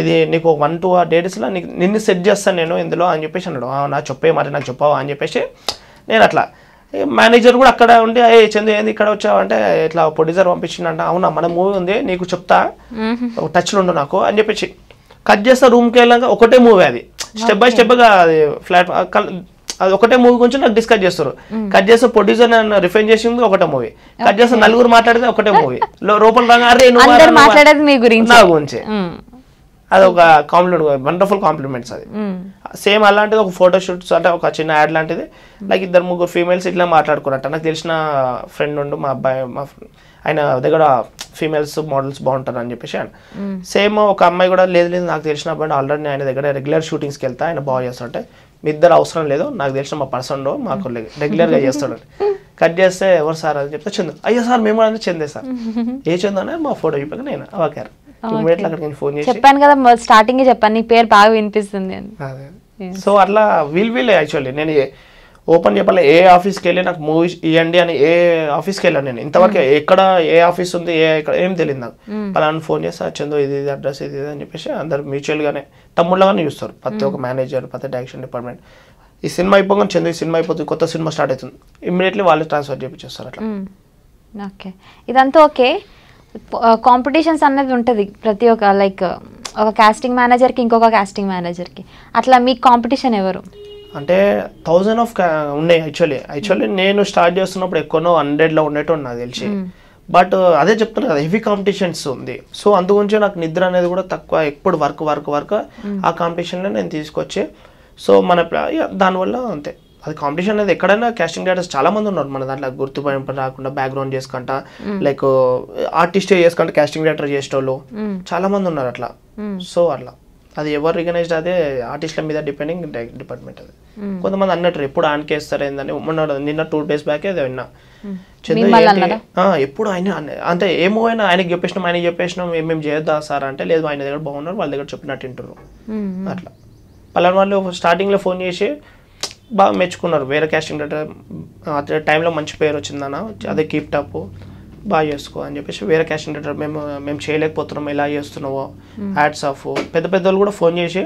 ఇది నీకు వన్ టూ డేట్స్లో నీకు నిన్ను సెట్ చేస్తాను నేను ఇందులో అని చెప్పేసి అన్నాడు నా చెప్పే మరి నాకు చెప్పావు అని చెప్పేసి నేను అట్లా మేనేజర్ కూడా అక్కడ ఉండి అయ్యే చందు ఏంది ఇక్కడ వచ్చావు అంటే ఇట్లా ప్రొడ్యూసర్ పంపించిందంట అవునా మన మూవీ ఉంది నీకు చెప్తా ఒక టచ్లు ఉండు నాకు అని చెప్పేసి కట్ చేస్తే రూమ్కి వెళ్ళాక ఒకటే మూవీ అది స్టెప్ బై స్టెప్గా అది ఫ్లాట్ అది ఒకటే మూవీ గురించి నాకు డిస్కస్ చేస్తారు కట్ చేస్తే ప్రొడ్యూసర్ నన్ను రిఫైన్ చేసింది ఒకటే మూవీ కట్ చేస్తే నలుగురు మాట్లాడితే ఒకటే మూవీ లో రంగారే మాట్లాడేది గురించి అది ఒక కాంప్లిమెంట్ వండర్ఫుల్ కాంప్లిమెంట్స్ అది సేమ్ అలాంటిది ఒక ఫోటో షూట్స్ అంటే ఒక చిన్న యాడ్ లాంటిది లైక్ ఇద్దరు ముగ్గురు ఫీమేల్స్ ఇట్లా మాట్లాడుకున్నట్టు నాకు తెలిసిన ఫ్రెండ్ ఉండు మా అబ్బాయి మా ఆయన దగ్గర ఫీమేల్స్ మోడల్స్ బాగుంటారు అని చెప్పేసి సేమ్ ఒక అమ్మాయి కూడా లేదు లేదు నాకు తెలిసిన అబ్బాయి ఆల్రెడీ ఆయన దగ్గర రెగ్యులర్ షూటింగ్స్కి వెళ్తా ఆయన బాగా చేస్తుంటే మీ ఇద్దరు అవసరం లేదు నాకు తెలిసిన మా పర్సన్ మాకు రెగ్యులర్గా చేస్తాడు కట్ చేస్తే ఎవరు సార్ అని చెప్తే చందు అయ్యో సార్ మేము అంటే చందే సార్ ఏ చందు అనే మా ఫోటో చెప్పాక నేను అవాకారు ఫోన్ చేసి చెప్పాను కదా స్టార్టింగ్ చెప్పాను నీ పేరు బాగా వినిపిస్తుంది సో అట్లా వీల్ వీల్ యాక్చువల్లీ నేను ఓపెన్ చెప్పాలి ఏ ఆఫీస్కి వెళ్ళి నాకు మూవీస్ ఇవ్వండి అని ఏ ఆఫీస్కి వెళ్ళాను నేను ఇంతవరకు ఎక్కడ ఏ ఆఫీస్ ఉంది ఏ ఇక్కడ ఏం తెలియదు నాకు పలానా ఫోన్ చేస్తే చందో ఇది ఇది అడ్రస్ ఇది ఇది అని చెప్పేసి అందరు మ్యూచువల్గానే తమ్ముళ్ళగానే చూస్తారు ప్రతి ఒక్క మేనేజర్ ప్రతి డైరెక్షన్ డిపార్ట్మెంట్ ఈ సినిమా అయిపోగానే చందో ఈ సినిమా అయిపోతుంది కొత్త సినిమా స్టార్ట్ అవుతుంది ఇమ్మీడియట్లీ వాళ్ళు ట్రాన్స్ఫర్ చేయించేస్తారు అట్లా ఓకే ఇదంతా ఓకే కాంపిటీషన్స్ అనేది ఉంటుంది ప్రతి ఒక్క లైక్ ఒక కాస్టింగ్ మేనేజర్కి ఇంకొక కాస్టింగ్ మేనేజర్కి అట్లా మీకు కాంపిటీషన్ ఎవరు అంటే థౌజండ్ ఆఫ్ ఉన్నాయి యాక్చువల్లీ యాక్చువల్లీ నేను స్టార్ట్ చేస్తున్నప్పుడు ఎక్కువనో హండ్రెడ్లో ఉండేటోని నాకు తెలిసి బట్ అదే చెప్తున్నా కదా హెవీ కాంపిటీషన్స్ ఉంది సో అందుగురించి నాకు నిద్ర అనేది కూడా తక్కువ ఎప్పుడు వర్క్ వర్క్ వర్క్ ఆ కాంపిటీషన్లో నేను తీసుకొచ్చి సో మన దానివల్ల అంతే అది కాంపిటీషన్ అనేది ఎక్కడైనా క్యాస్టింగ్ డైరెక్టర్స్ చాలా మంది ఉన్నారు మన దాంట్లో గుర్తు రాకుండా బ్యాక్గ్రౌండ్ చేసుకుంటా లైక్ ఆర్టిస్ట్ చేసుకుంటా క్యాస్టింగ్ డైరెక్టర్ చేసేటోళ్ళు చాలా మంది ఉన్నారు అట్లా సో అట్లా అది ఎవరు రికగ్నైజ్డ్ అదే ఆర్టిస్టుల మీద డిపెండింగ్ డిపార్ట్మెంట్ అది hmm. కొంతమంది అన్నట్టు ఎప్పుడు ఆన్కేస్తారు ఏందని మొన్న నిన్న టూ డేస్ బ్యాక్ అది విన్నా hmm. ఎప్పుడు ఆయన అంటే ఏమో అయినా ఆయనకి చెప్పేసినాం ఆయనకి చెప్పేసినాం ఏమేమి చేయొద్దా సార్ అంటే లేదు ఆయన దగ్గర బాగున్నారు వాళ్ళ దగ్గర చెప్పినట్టు వింటారు hmm, అట్లా పలానా వాళ్ళు స్టార్టింగ్ లో ఫోన్ చేసి బాగా మెచ్చుకున్నారు వేరే క్యాస్టింగ్ డైరెక్టర్ టైంలో మంచి పేరు వచ్చిందన్న అదే కీప్ టాప్ బాగా చేసుకో అని చెప్పేసి వేరే క్యాష్ డేటర్ మేము మేము చేయలేకపోతున్నాం ఎలా చేస్తున్నావో యాడ్స్ hmm. ఆఫ్ పెద్ద వాళ్ళు కూడా ఫోన్ చేసి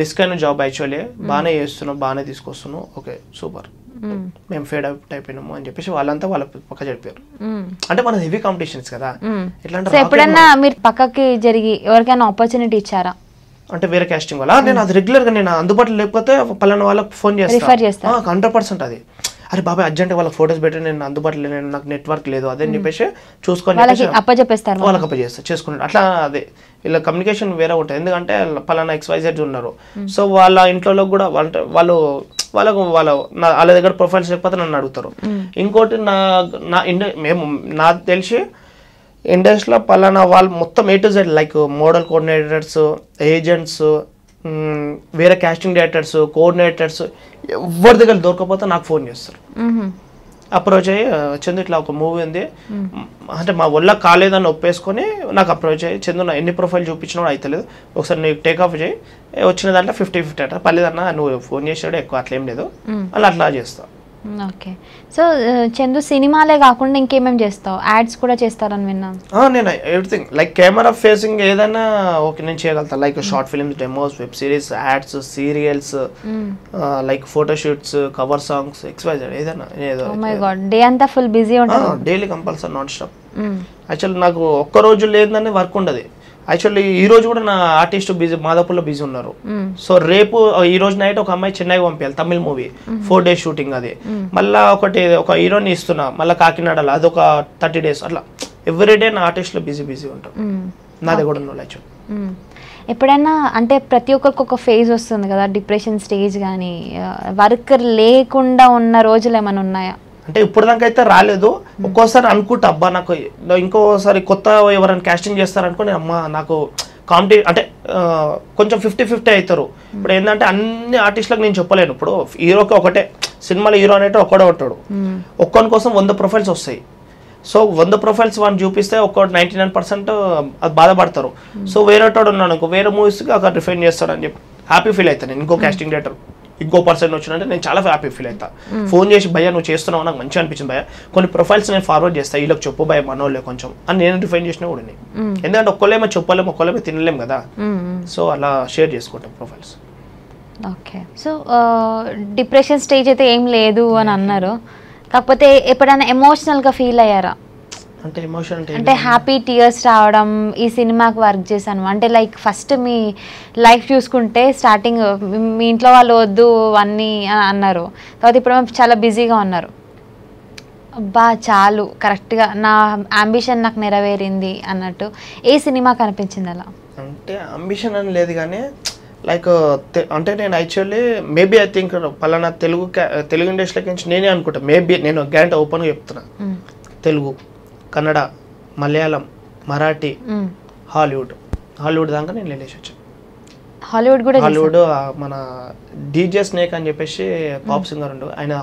రిస్క్ అయిన జాబ్ యాక్చువల్లీ hmm. బాగానే చేస్తున్నాం బాగానే తీసుకొస్తున్నాం ఓకే సూపర్ hmm. మేము ఫేడ్ అవుట్ అయిపోయినాము అని చెప్పేసి వాళ్ళంతా వాళ్ళ పక్క జరిపారు అంటే మన హెవీ కాంపిటీషన్స్ కదా ఎట్లా అంటే ఎప్పుడైనా మీరు పక్కకి జరిగి ఎవరికైనా ఆపర్చునిటీ ఇచ్చారా అంటే వేరే క్యాస్టింగ్ వల్ల నేను అది రెగ్యులర్గా నేను అందుబాటులో లేకపోతే పలానా వాళ్ళకి ఫోన్ చేస్తాను హండ్రెడ్ పర్సెంట్ అది అరే బాబాయ్ అర్జెంట్ వాళ్ళకి ఫొటోస్ పెట్టి నేను అందుబాటులో నేను నాకు నెట్వర్క్ లేదు అదే చెప్పేసి చూసుకొని అప్పచెప్పేస్తారు వాళ్ళకి అప్పచెస్తారు చేసుకుంటారు అట్లా అదే ఇలా కమ్యూనికేషన్ వేరే ఉంటుంది ఎందుకంటే పలానా ఎక్స్వైజెడ్ ఉన్నారు సో వాళ్ళ ఇంట్లో కూడా వాళ్ళు వాళ్ళకు వాళ్ళ నా వాళ్ళ దగ్గర ప్రొఫైల్స్ లేకపోతే నన్ను అడుగుతారు ఇంకోటి నా నా ఇండ మేము నాకు తెలిసి ఇండస్ట్రీలో పలానా వాళ్ళు మొత్తం A to Z like model coordinators agents వేరే క్యాస్టింగ్ డైరెక్టర్స్ కోఆర్డినేటర్స్ ఎవరి దగ్గర దొరకపోతే నాకు ఫోన్ చేస్తారు అప్రోచ్ అయ్యి చందు ఇట్లా ఒక మూవీ ఉంది అంటే మా ఒళ్ళ కాలేదని ఒప్పేసుకొని నాకు అప్రోచ్ అయ్యి చందు ఎన్ని ప్రొఫైల్ చూపించినా అయితలేదు ఒకసారి నీకు టేక్ ఆఫ్ చేయి వచ్చిన దాంట్లో ఫిఫ్టీ ఫిఫ్టీ అంట పర్లేదన్నా నువ్వు ఫోన్ చేసాడు ఎక్కువ అట్లేం లేదు అలా అట్లా చేస్తావు ఓకే సో చందు సినిమాలే కాకుండా ఇంకేమేమి చేస్తావు యాడ్స్ కూడా చేస్తారని విన్నాను నేను ఎవ్రీథింగ్ లైక్ కెమెరా ఫేసింగ్ ఏదైనా ఓకే నేను చేయగలుగుతాను like hmm. Short films demos web series ads serials hmm. Like photoshoots cover songs XYZ ఏదైనా ఏదో డే oh అంతా ఫుల్ బిజీ ఉంటుంది daily compulsory non stop actual నాకు ఒక్క రోజు లేదని వర్క్ ఉండదు యాక్చువల్లీ ఈ రోజు కూడా నా ఆర్టిస్ట్ బిజీ మాదాపూర్లో బిజీ ఉన్నారు సో రేపు ఈ రోజు నైట్ ఒక అమ్మాయి చెన్నై పంపించాలి Tamil movie four days shooting అది మళ్ళీ ఒకటి ఒక హీరోని ఇస్తున్నా మళ్ళీ కాకినాడలో అది ఒక థర్టీ డేస్ అట్లా ఎవ్రీ డే నా ఆర్టిస్ట్లో బిజీ బిజీ ఉంటారు నాది కూడా ఉన్న యాక్చువల్ ఎప్పుడైనా అంటే ప్రతి ఒక్కరికి ఒక ఫేజ్ వస్తుంది కదా డిప్రెషన్ స్టేజ్ కానీ వర్క్ లేకుండా ఉన్న రోజులు ఏమైనా ఉన్నాయా అంటే ఇప్పుడు దాకా అయితే రాలేదు ఒక్కోసారి అనుకుంటా అబ్బా నాకు ఇంకోసారి కొత్త ఎవరైనా క్యాస్టింగ్ చేస్తారనుకో నేను అమ్మ నాకు కాంపిటీ అంటే కొంచెం ఫిఫ్టీ ఫిఫ్టీ అవుతారు ఇప్పుడు ఏంటంటే అన్ని ఆర్టిస్టులకు నేను చెప్పలేను ఇప్పుడు హీరోకి ఒకటే సినిమాలో హీరో అనేటో ఒక్కడే ఉంటాడు ఒక్కొని కోసం వంద ప్రొఫైల్స్ వస్తాయి సో వంద ప్రొఫైల్స్ వాడిని చూపిస్తే ఒక నైంటీ నైన్ పర్సెంట్ అది బాధపడతారు సో వేరే ఉన్నాడు అనుకో వేరే మూవీస్కి అక్కడ రిఫైన్ చేస్తాడు అని చెప్పి హ్యాపీ ఫీల్ అవుతాను ఇంకో క్యాస్టింగ్ డైరెక్టర్ ఇంకో పర్సన్ వచ్చినంటే నేను చాలా హ్యాపీ ఫీల్ అవుతా ఫోన్ చేసి భయ నువ్వు చేస్తున్నావు నాకు మంచిగా అనిపించింది భయ కొన్ని ప్రొఫైల్స్ నేను ఫార్వర్డ్ చేస్తా వీళ్ళకి చెప్పు భయ మనోళ్ళే కొంచెం అని నేను డిఫైన్ చేసిన కూడా ఎందుకంటే ఒక్కలేమో చెప్పలేము ఒక్కలేమో తినలేము కదా సో అలా షేర్ చేసుకుంటాం profiles okay so depression stage అయితే ఏం లేదు అని అన్నారు కాకపోతే ఎప్పుడైనా ఎమోషనల్గా ఫీల్ అయ్యారా అంటే అంటే హ్యాపీ టీయర్స్ రావడం ఈ సినిమాకి వర్క్ చేశాను అంటే లైక్ ఫస్ట్ మీ లైఫ్ చూసుకుంటే స్టార్టింగ్ మీ ఇంట్లో వాళ్ళు వద్దు అన్నీ అన్నారు తర్వాత ఇప్పుడు చాలా బిజీగా ఉన్నారు అబ్బా చాలు కరెక్ట్గా నా అంబిషన్ నాకు నెరవేరింది అన్నట్టు ఏ సినిమా కనిపించింది అలా అంటే అంబిషన్ అని లేదు కానీ లైక్ అంటే నేను యాక్చువల్లీ మేబీ ఐ థింక్ పలానా తెలుగు తెలుగు ఇండస్ట్రీలోకి నుంచి నేనే అనుకుంటాను మేబీ నేను గ్యారెంటీ ఓపెన్గా చెప్తున్నా తెలుగు కన్నడ మలయాళం మరాఠీ హాలీవుడ్ హాలీవుడ్ దాకా నేను లేచి వచ్చాను హాలీవుడ్ కూడా హాలీవుడ్ మన డీజే స్నేక్ అని చెప్పేసి పాప్ సింగర్ ఉండు ఆయన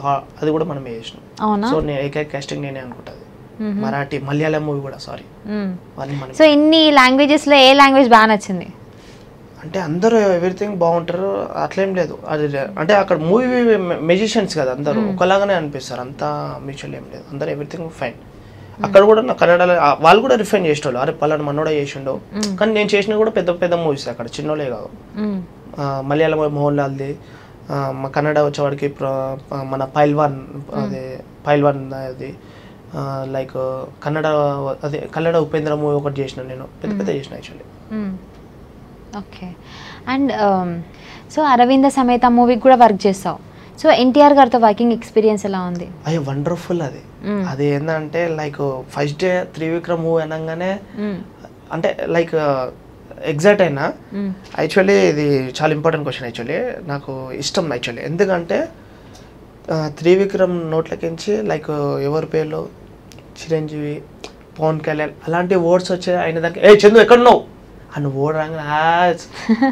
అది కూడా మనం చేసినాం సో నేను ఏకైక కాస్టింగ్ నేనే అనుకుంటుంది మరాఠీ మలయాళం మూవీ కూడా సారీ సో ఇన్ని లాంగ్వేజెస్ లో ఏ లాంగ్వేజ్ బాగా నచ్చింది అంటే అందరూ ఎవ్రీథింగ్ బాగుంటారు అట్లేం లేదు అది అంటే అక్కడ మూవీ మెజిషియన్స్ కదా అందరూ ఒకలాగానే అనిపిస్తారు అంతా మ్యూచువల్ ఏం లేదు అందరూ ఎవ్రీథింగ్ ఫైన్ అక్కడ కూడా నా కన్నడలో వాళ్ళు కూడా రిఫైన్ చేసేవాళ్ళు అరే పలానా మనోడే చేసిండో కానీ నేను చేసిన కూడా పెద్ద పెద్ద మూవీస్ అక్కడ చిన్నోలే కాదు మలయాళం మోహన్ లాల్ది మా కన్నడ వచ్చేవాడికి మన పైల్వాన్ అదే పైల్వాన్ అది లైక్ కన్నడ అదే కన్నడ ఉపేంద్ర మూవీ ఒకటి చేసిన నేను పెద్ద పెద్ద చేసిన actually okay and so Aravinda Sametha మూవీకి కూడా వర్క్ చేస్తావు సో ఎన్టీఆర్ గారితో వర్కింగ్ ఎక్స్పీరియన్స్ ఎలా ఉంది అది వండర్ఫుల్ అది అది ఏంటంటే like first day Trivikram movie అనగానే అంటే లైక్ ఎగ్జాక్ట్ అయినా యాక్చువల్లీ ఇది చాలా ఇంపార్టెంట్ క్వశ్చన్ యాక్చువల్లీ నాకు ఇష్టం యాక్చువల్లీ ఎందుకంటే త్రివిక్రమ్ నోట్లకించి లైక్ ఎవరి పేర్లు చిరంజీవి పవన్ కళ్యాణ్ అలాంటి ఓడ్స్ వచ్చే ఆయన దానికి ఏ చందు ఎక్కడున్నావు అని ఓడరాగా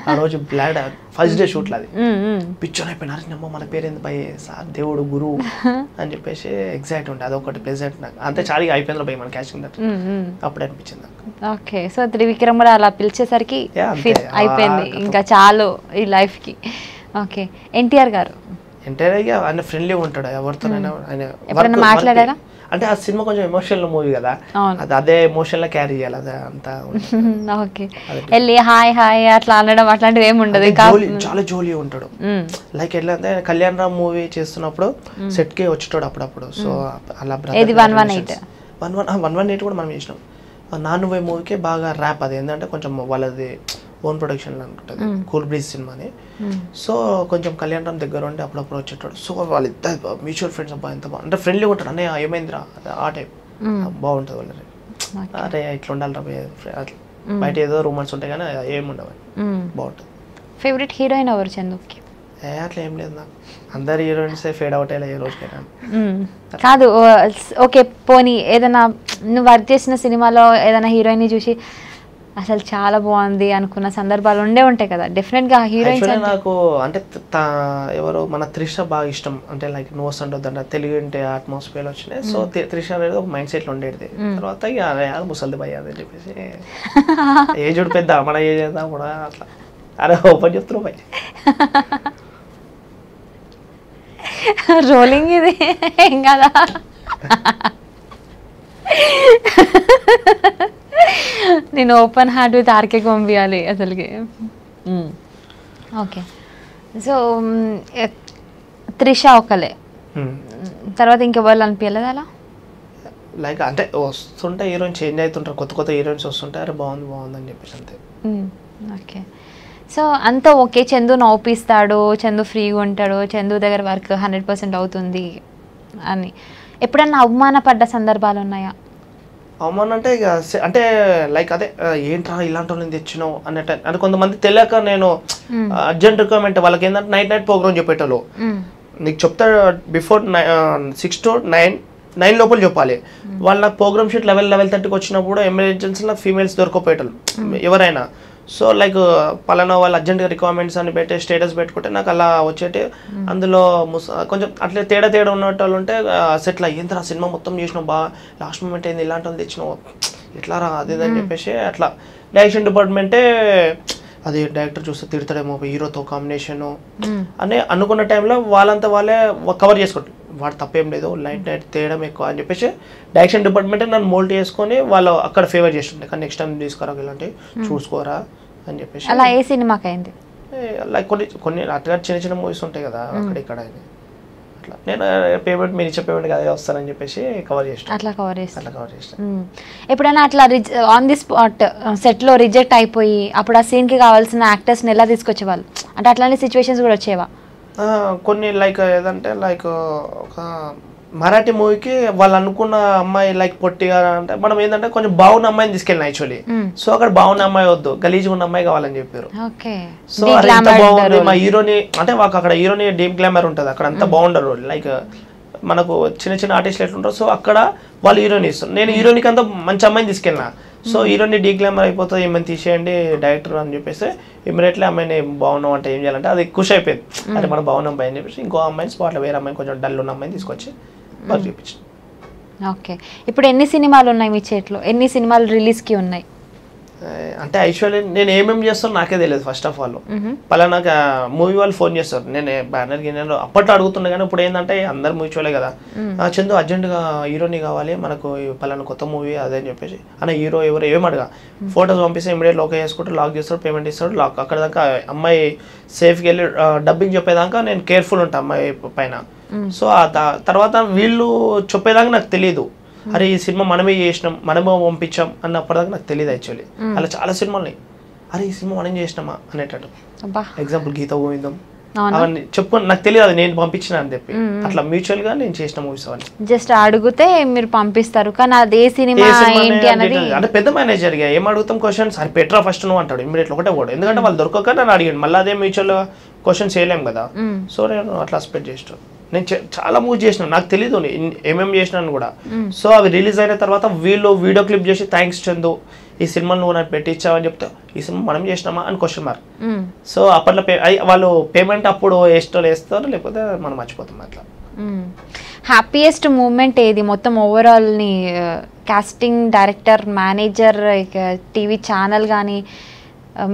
ఆ రోజు బ్లాడ్ ఫస్ట్ డే షూట్ అది పిచ్చోన్ అయిపోయినారు నమ్మో మన పేరేంది భయ సార్ దేవుడు గురువు అని చెప్పేసి ఎగ్జైట్ ఉండే అదొకటి ప్రెసెంట్ నాకు అంతే చాలీగా అయిపోయింది భయ మన క్యాషింగ్ దట్ అప్పుడు అనిపించింది నాకు ఓకే సో త్రివిక్రమ్ కూడా అలా పిలిచేసరికి అయిపోయింది ఇంకా చాలు ఈ లైఫ్ కి ఓకే ఎన్టీఆర్ గారు ఎన్టీఆర్ గారు ఆయన ఫ్రెండ్లీ ఉంటాడు ఎవరితోనైనా ఆయన మాట్లాడారా అంటే ఆ సినిమా కొంచెం ఎమోషనల్ మూవీ కదా అది అదే ఎమోషన్లో క్యారీ చేయాలి అదే అంతా ఓకే వెళ్ళి హాయ్ హాయ్ అట్లా అనడం అట్లాంటివి ఏమి ఉండదు చాలా జోలీ ఉంటాడు లైక్ ఎట్లా అంటే కళ్యాణ్ రామ్ మూవీ చేస్తున్నప్పుడు సెట్ కి వచ్చేటోడు అప్పుడప్పుడు సో అలా one one eight one one one one eight కూడా మనం చేసినాం నానువే మూవీకి బాగా ర్యాప్ అది ఏంటంటే కొంచెం వాళ్ళది ఓన్ ప్రొడక్షన్ అనుకుంటుంది కూల్ బ్రీజ్ సినిమాని సో కొంచెం కళ్యాణ్ దగ్గర ఉండి అప్పుడప్పుడు వచ్చేటాడు సో వాళ్ళిద్దరు మ్యూచువల్ ఫ్రెండ్స్ అబ్బా ఎంత బాగా అంటే ఫ్రెండ్లీ ఉంటాడు అన్నయ్య ఏమైందిరా ఆ టైప్ బాగుంటుంది వాళ్ళని అరే ఇట్లా ఉండాలిరా బయట ఏదో రూమర్స్ ఉంటాయి కానీ ఏముండవు బాగుంటుంది ఫేవరెట్ హీరోయిన్ ఎవరు చందుకి అట్లా ఏం లేదు నాకు అందరు హీరోయిన్స్ ఫేడ్ అవుట్ అయ్యే రోజుకైనా కాదు ఓకే పోనీ ఏదైనా నువ్వు వర్క్ చేసిన సినిమాలో ఏదైనా హీరోయిన్ చూసి అసలు చాలా బాగుంది అనుకున్న సందర్భాలు ఉండే ఉంటాయి కదా డెఫినెట్ గా హీరోయిన్ నాకు అంటే ఎవరు మన త్రిష బాగా ఇష్టం అంటే లైక్ నోస్ అంట తెలుగు అంటే అట్మాస్ఫియర్ వచ్చినాయి సో త్రిష అనేది ఒక మైండ్ సెట్ లో ఉండేది hmm. తర్వాత ఇక ముసలిది భయ అని చెప్పేసి ఏజ్ పెద్ద మన ఏజ్ కూడా అట్లా అరే ఓపెన్ చెప్తున్నా భయ రోలింగ్ ఇది ఏం కదా నేను ఓపెన్ హార్ట్ విత్ ఆర్కే పంపించాలి అసలుకి ఓకే సో త్రిష ఒకలే తర్వాత ఇంకెవరు అనిపించలేదు అలా లైక్ అంటే వస్తుంటే హీరోయిన్ చేంజ్ అవుతుంటారు కొత్త కొత్త హీరోయిన్స్ వస్తుంటారు బాగుంది బాగుంది అని చెప్పేసి అంతే ఓకే సో అంతా ఓకే చందు నవ్వుపిస్తాడు చందు ఫ్రీగా ఉంటాడు చందు దగ్గర వర్క్ హండ్రెడ్ పర్సెంట్ అవుతుంది అని ఎప్పుడన్నా అవమానపడ్డ సందర్భాలు ఉన్నాయా అవమానం అంటే ఇక అంటే లైక్ అదే ఏంట్రా ఇలాంటి వాళ్ళని తెచ్చినావు అన్నట్టు అంటే కొంతమంది తెలియక నేను అర్జెంట్ రిక్వైర్మెంట్ వాళ్ళకి ఏంటంటే నైట్ నైట్ ప్రోగ్రామ్ చెప్పేటోళ్ళు నీకు చెప్తా before six to nine nine లోపల చెప్పాలి వాళ్ళ ప్రోగ్రామ్ షీట్ లెవెల్ లెవెల్ థర్టీకి వచ్చినప్పుడు ఎమర్జెన్సీలో ఫీమేల్స్ దొరకపోయేటోళ్ళు ఎవరైనా సో లైక్ uh, పలానా వాళ్ళు అర్జెంట్గా రిక్వైర్మెంట్స్ అని పెట్టి స్టేటస్ పెట్టుకుంటే నాకు అలా వచ్చేటి hmm. అందులో కొంచెం అట్లా తేడా తేడా ఉన్నట్టు వాళ్ళు ఉంటే సెటిల్ ఆ సినిమా మొత్తం చేసినావు బా లాస్ట్ మూమెంట్ ఏంది ఇలాంటి వాళ్ళు తెచ్చినావు ఎట్లా రా అది అని hmm. చెప్పేసి అట్లా డైరెక్షన్ డిపార్ట్మెంటే అది డైరెక్టర్ చూస్తే తిడతాడేమో హీరోతో కాంబినేషను అని అనుకున్న టైంలో వాళ్ళంతా వాళ్ళే కవర్ చేసుకోండి వాడు తప్పేం లేదు లైట్ hmm. నైట్ తేయడం ఎక్కువ అని చెప్పేసి డైరెక్షన్ డిపార్ట్మెంటే నన్ను మోల్ట్ చేసుకొని వాళ్ళు అక్కడ ఫేవర్ చేస్తుండే కానీ నెక్స్ట్ టైం తీసుకురా ఇలాంటివి చూసుకోరా అని చెప్పేసి అలా ఏ అయింది లైక్ కొన్ని కొన్ని అట్లా చిన్న చిన్న మూవీస్ ఉంటాయి కదా అక్కడ ఇక్కడ అట్లా నేను పేమెంట్ మీరు ఇచ్చే పేమెంట్ అదే వస్తానని చెప్పేసి కవర్ చేస్తాను అట్లా కవర్ చేస్తాను అట్లా కవర్ చేసిన ఎప్పుడైనా అట్లా ఆన్ ది స్పాట్ సెట్లో రిజెక్ట్ అయిపోయి అప్పుడు ఆ సీన్కి కావాల్సిన యాక్టర్స్ని ఎలా తీసుకొచ్చేవాళ్ళు అంటే అట్లాంటి సిచ్యువేషన్స్ కూడా వచ్చేవా కొన్ని లైక్ ఏదంటే లైక్ ఒక మరాఠీ మూవీకి వాళ్ళు అనుకున్న అమ్మాయి లైక్ పొట్టిగా అంటే మనం ఏంటంటే కొంచెం బాగున్న అమ్మాయిని తీసుకెళ్ళిన యాక్చువల్లీ hmm. సో అక్కడ బాగున్న అమ్మాయి వద్దు గలీజ్గా ఉన్న అమ్మాయి కావాలని చెప్పారు సో అది ఎంత బాగుంది మా హీరోని అంటే మాకు అక్కడ హీరోని డీప్ గ్లామర్ ఉంటుంది అక్కడ అంతా hmm. బాగుండరు లైక్ మనకు చిన్న చిన్న ఎట్లా ఎట్లుంటారు సో అక్కడ వాళ్ళు హీరోని ఇస్తారు నేను హీరోనికి అంత మంచి అమ్మాయిని తీసుకెళ్ళిన సో hmm. హీరోని డీ గ్లామర్ అయిపోతుంది ఏమైనా తీసేయండి డైరెక్టర్ అని చెప్పేసి ఇమీడియట్లీ అమ్మాయిని బాగున్నాం అంటే ఏం చేయాలంటే అది ఖుషి అయిపోయింది అంటే మనం బాగున్నాం అని చెప్పేసి ఇంకో అమ్మాయిని స్పాట్లో వేరే అమ్మాయిని కొంచెం డల్ ఉన్న అమ్మాయిని తీసుకొచ్చి వాళ్ళు చేపించింది ఓకే ఇప్పుడు ఎన్ని సినిమాలు ఉన్నాయి మీ చేతిలో ఎన్ని సినిమాలు రిలీజ్కి ఉన్నాయి అంటే ఐశ్వర్య నేను ఏమేమి చేస్తాను నాకే తెలియదు ఫస్ట్ ఆఫ్ ఆల్ పలానా మూవీ వాళ్ళు ఫోన్ చేస్తారు నేను బ్యానర్ గిన్నెలు అప్పట్లో అడుగుతున్నా కానీ ఇప్పుడు ఏంటంటే అందరు మూవీచోలే కదా చందు అర్జెంటుగా హీరోని కావాలి మనకు పలానా కొత్త మూవీ అదే అని చెప్పేసి అన్న హీరో ఎవరు ఏం అడగా ఫోటోస్ పంపిస్తే ఇమీడియట్ లోకే చేసుకుంటారు లాక్ చేస్తాడు పేమెంట్ ఇస్తారు లాక్ అక్కడ దాకా అమ్మాయి సేఫ్కి వెళ్ళి డబ్బింగ్ చెప్పేదాకా నేను కేర్ఫుల్ ఉంటాను అమ్మాయి పైన సో mm. ఆ తర్వాత వీళ్ళు చెప్పేదాకా నాకు తెలియదు mm. అరే ఈ సినిమా మనమే చేసినాం మనమే పంపించాం అన్నప్పటిదాకా నాకు తెలియదు యాక్చువల్లీ mm. అలా చాలా సినిమాలు ఉన్నాయి అరే ఈ సినిమా మనం చేసినామా అనేటట్టు ఎగ్జాంపుల్ గీత గోవిందం అవన్నీ చెప్పు నాకు తెలియదు అది నేను పంపించిన అని చెప్పి అట్లా మ్యూచువల్ గా నేను చేసిన మూవీస్ అవన్నీ జస్ట్ అడిగితే మీరు పంపిస్తారు కానీ అది ఏ సినిమా ఏంటి అనేది అంటే పెద్ద మేనేజర్ గా ఏం అడుగుతాం క్వశ్చన్స్ అని పెట్రా ఫస్ట్ నువ్వు అంటాడు ఇమీడియట్ ఒకటే కూడా ఎందుకంటే వాళ్ళు దొరకక నన్ను అడిగాడు మళ్ళీ అదే మ్యూచువల్ క్వశ్చన్స్ చేయలేం కదా సో నేను అట్లా స్పెండ్ చేస్తాను నేను చాలా మూవ్ చేసిన నాకు తెలీదు ఏమేమి చేసినాను కూడా సో అవి రిలీజ్ అయిన తర్వాత వీళ్ళు వీడియో క్లిప్ చేసి థ్యాంక్స్ చందు ఈ సినిమా నువ్వు నాకు పెట్టించావని చెప్తే ఈ సినిమా మనం చేసినామా అని క్వశ్చన్ మార్క్ సో అప్పట్లో పే వాళ్ళు పేమెంట్ అప్పుడు వేస్టో వేస్తారు లేకపోతే మనం మర్చిపోతాం అట్లా హ్యాపీయెస్ట్ మూమెంట్ ఏది మొత్తం ఓవరాల్ని casting director manager TV channel కానీ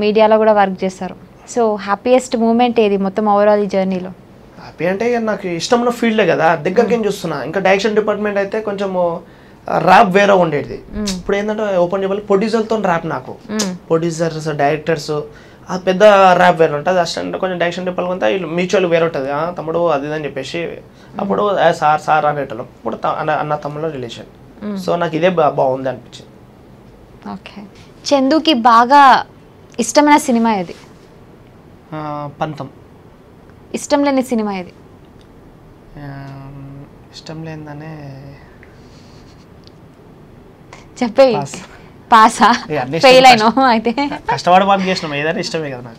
మీడియాలో కూడా వర్క్ చేస్తారు సో హ్యాపీయెస్ట్ మూమెంట్ ఏది మొత్తం ఓవరాల్ ఈ జర్నీలో హ్యాపీ అంటే నాకు ఇష్టమైన ఫీల్డే కదా దగ్గరకేం hmm. చూస్తున్నా ఇంకా డైరెక్షన్ డిపార్ట్మెంట్ అయితే కొంచెము ర్యాప్ వేరే ఉండేది hmm. ఇప్పుడు ఏంటంటే ఓపెన్ చెప్పాలి ప్రొడ్యూసర్తో ర్యాప్ నాకు ప్రొడ్యూసర్స్ hmm. డైరెక్టర్స్ ఆ పెద్ద ర్యాప్ వేరే ఉంటుంది అసలు కొంచెం డైరెక్షన్ డిపార్ట్మెంట్ అంతా మ్యూచువల్ వేరే ఉంటుంది తమ్ముడు అది అని చెప్పేసి అప్పుడు సార్ సార్ అనేటోళ్ళం ఇప్పుడు అన్న తమ్ముళ్ళ రిలేషన్ సో నాకు ఇదే బాగుంది అనిపించింది ఓకే చందుకి బాగా ఇష్టమైన సినిమా ఇది పంతం ఇష్టం లేని సినిమా ఇది ఇష్టం లేదనే చెప్పే పాసా ఫెయిల్ అయినా అయితే ఏదైనా ఇష్టమే కదా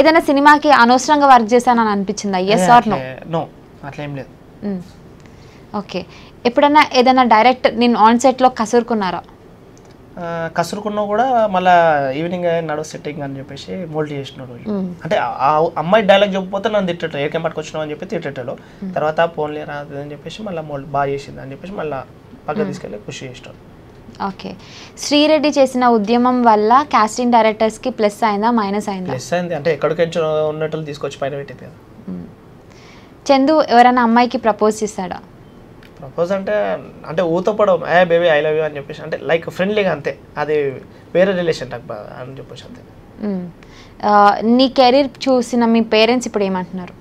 ఏదైనా సినిమాకి అనవసరంగా వర్క్ అని అనిపించిందా ఎస్ ఆర్ నో నో ఏం లేదు ఓకే ఎప్పుడైనా ఏదైనా డైరెక్ట్ నేను ఆన్ సెట్లో కసురుకున్నారా కసురుకున్నా కూడా మళ్ళీ ఈవినింగ్ నడవ సెట్టింగ్ అని చెప్పేసి మోల్డ్ చేసిన రోజు అంటే ఆ అమ్మాయి డైలాగ్ చెప్పిపోతే నన్ను తిట్టేటో ఏ కెంపట్కి వచ్చినావు అని చెప్పి తిట్టేటోళ్ళు తర్వాత ఫోన్లే రాదు అని చెప్పేసి మళ్ళీ మోల్డ్ బాగా చేసింది అని చెప్పేసి మళ్ళీ పక్క తీసుకెళ్ళి కృషి చేసిన ఓకే శ్రీరెడ్డి చేసిన ఉద్యమం వల్ల కాస్టింగ్ కి ప్లస్ అయిందా మైనస్ అయిందా ప్లస్ అయింది అంటే ఎక్కడికి ఉన్నట్లు తీసుకొచ్చి పైన పెట్టింది చందు ఎవరైనా అమ్మాయికి ప్రపోజ్ చేస్తాడా ప్రపోజ్ అంటే అంటే ఊతపడవు hey baby I love you అని చెప్పేసి అంటే లైక్ ఫ్రెండ్లీగా అంతే అది వేరే రిలేషన్ నాకు అని చెప్పేసి అంతే నీ కెరీర్ చూసిన మీ పేరెంట్స్ ఇప్పుడు ఏమంటున్నారు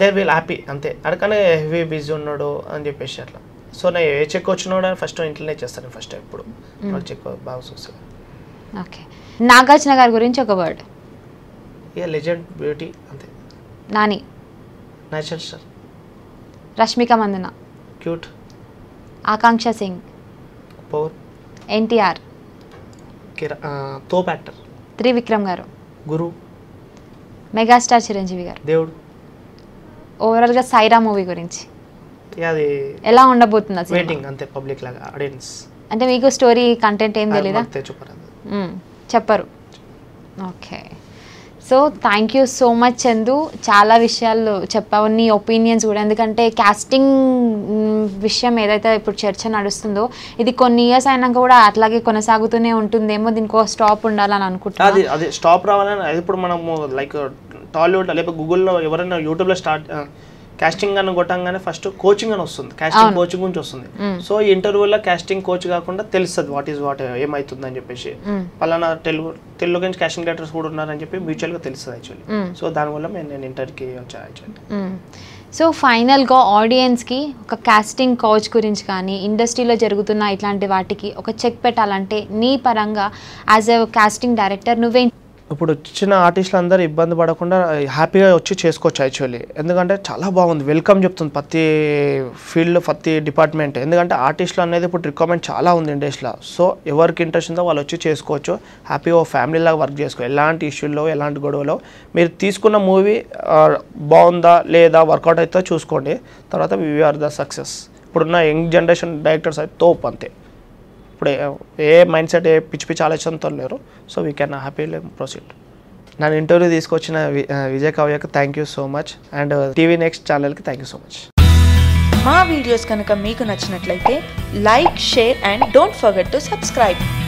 దేర్ విల్ హ్యాపీ అంతే అడకనే హెవీ బిజీ ఉన్నాడు అని చెప్పేసి అట్లా సో నేను ఏ చెక్ వచ్చినాడు ఫస్ట్ ఇంట్లోనే చేస్తాను ఫస్ట్ ఇప్పుడు చెక్ బాగా చూస్తాను ఓకే నాగార్జున గారి గురించి ఒక వర్డ్ ఏ లెజెండ్ బ్యూటీ అంతే Nani nature star Rashmika Mandanna cute Akanksha Singh power NTR తోప్ యాక్టర్ త్రివిక్రమ్ గారు గురు మెగాస్టార్ చిరంజీవి గారు దేవుడు ఓవరాల్గా సైరా మూవీ గురించి అది ఎలా ఉండబోతుంది వెయిటింగ్ అంతే పబ్లిక్ లాగా ఆడియన్స్ అంటే మీకు స్టోరీ కంటెంట్ ఏం తెలీదా చెప్పరు okay so thank you so much Chandu చాలా విషయాలు చెప్పావు నీ ఒపీనియన్స్ కూడా ఎందుకంటే క్యాస్టింగ్ విషయం ఏదైతే ఇప్పుడు చర్చ నడుస్తుందో ఇది కొన్ని ఇయర్స్ అయినాక కూడా అట్లాగే కొనసాగుతూనే ఉంటుందేమో దీనికి స్టాప్ ఉండాలని అనుకుంటున్నాను అది అది స్టాప్ రావాలని ఇప్పుడు మనము లైక్ టాలీవుడ్ లేకపోతే గూగుల్లో ఎవరైనా యూట్యూబ్లో స్టార్ట్ కాస్టింగ్ అని కొట్టంగానే ఫస్ట్ కోచింగ్ అని వస్తుంది కాస్టింగ్ కోచింగ్ గురించి వస్తుంది సో ఇంటర్వ్యూలో కాస్టింగ్ కోచ్ కాకుండా తెలుస్తుంది వాట్ ఈస్ వాట్ ఏమైతుంది అని చెప్పేసి పలానా తెలుగు తెలుగు నుంచి కాస్టింగ్ డైరెక్టర్స్ కూడా ఉన్నారని చెప్పి మ్యూచువల్ గా తెలుస్తుంది యాక్చువల్లీ సో దానివల్ల నేను ఇంటర్కి వచ్చాను ఫైనల్ సో ఫైనల్గా ఆడియన్స్కి ఒక కాస్టింగ్ కోచ్ గురించి కానీ ఇండస్ట్రీలో జరుగుతున్న ఇట్లాంటి వాటికి ఒక చెక్ పెట్టాలంటే నీ పరంగా యాజ్ ఎ కాస్టింగ్ డైరెక్టర్ నువ్వే ఇప్పుడు వచ్చిన ఆర్టిస్టులు అందరూ ఇబ్బంది పడకుండా హ్యాపీగా వచ్చి చేసుకోవచ్చు యాక్చువల్లీ ఎందుకంటే చాలా బాగుంది వెల్కమ్ చెప్తుంది ప్రతి ఫీల్డ్ ప్రతి డిపార్ట్మెంట్ ఎందుకంటే ఆర్టిస్టులు అనేది ఇప్పుడు రిక్వైర్మెంట్ చాలా ఉంది ఇండస్ట్రీలో సో ఎవరికి ఇంట్రెస్ట్ ఉందో వాళ్ళు వచ్చి చేసుకోవచ్చు హ్యాపీగా ఫ్యామిలీలాగా వర్క్ చేసుకో ఎలాంటి ఇష్యూలో ఎలాంటి గొడవలో మీరు తీసుకున్న మూవీ బాగుందా లేదా వర్కౌట్ అయితే చూసుకోండి తర్వాత వీఆర్ ద సక్సెస్ ఇప్పుడున్న యంగ్ జనరేషన్ డైరెక్టర్స్ అయితే తోపు అంతే ఇప్పుడు ఏ మైండ్ సెట్ ఏ పిచ్చి పిచ్చి ఆలోచనతో లేరు so we can happily proceed నన్ను ఇంటర్వ్యూ తీసుకొచ్చిన విజయ్ కవ్యకు thank you so much and TV next ఛానల్కి థ్యాంక్ యూ సో మచ్ మా వీడియోస్ కనుక మీకు నచ్చినట్లయితే like share and don't forget to subscribe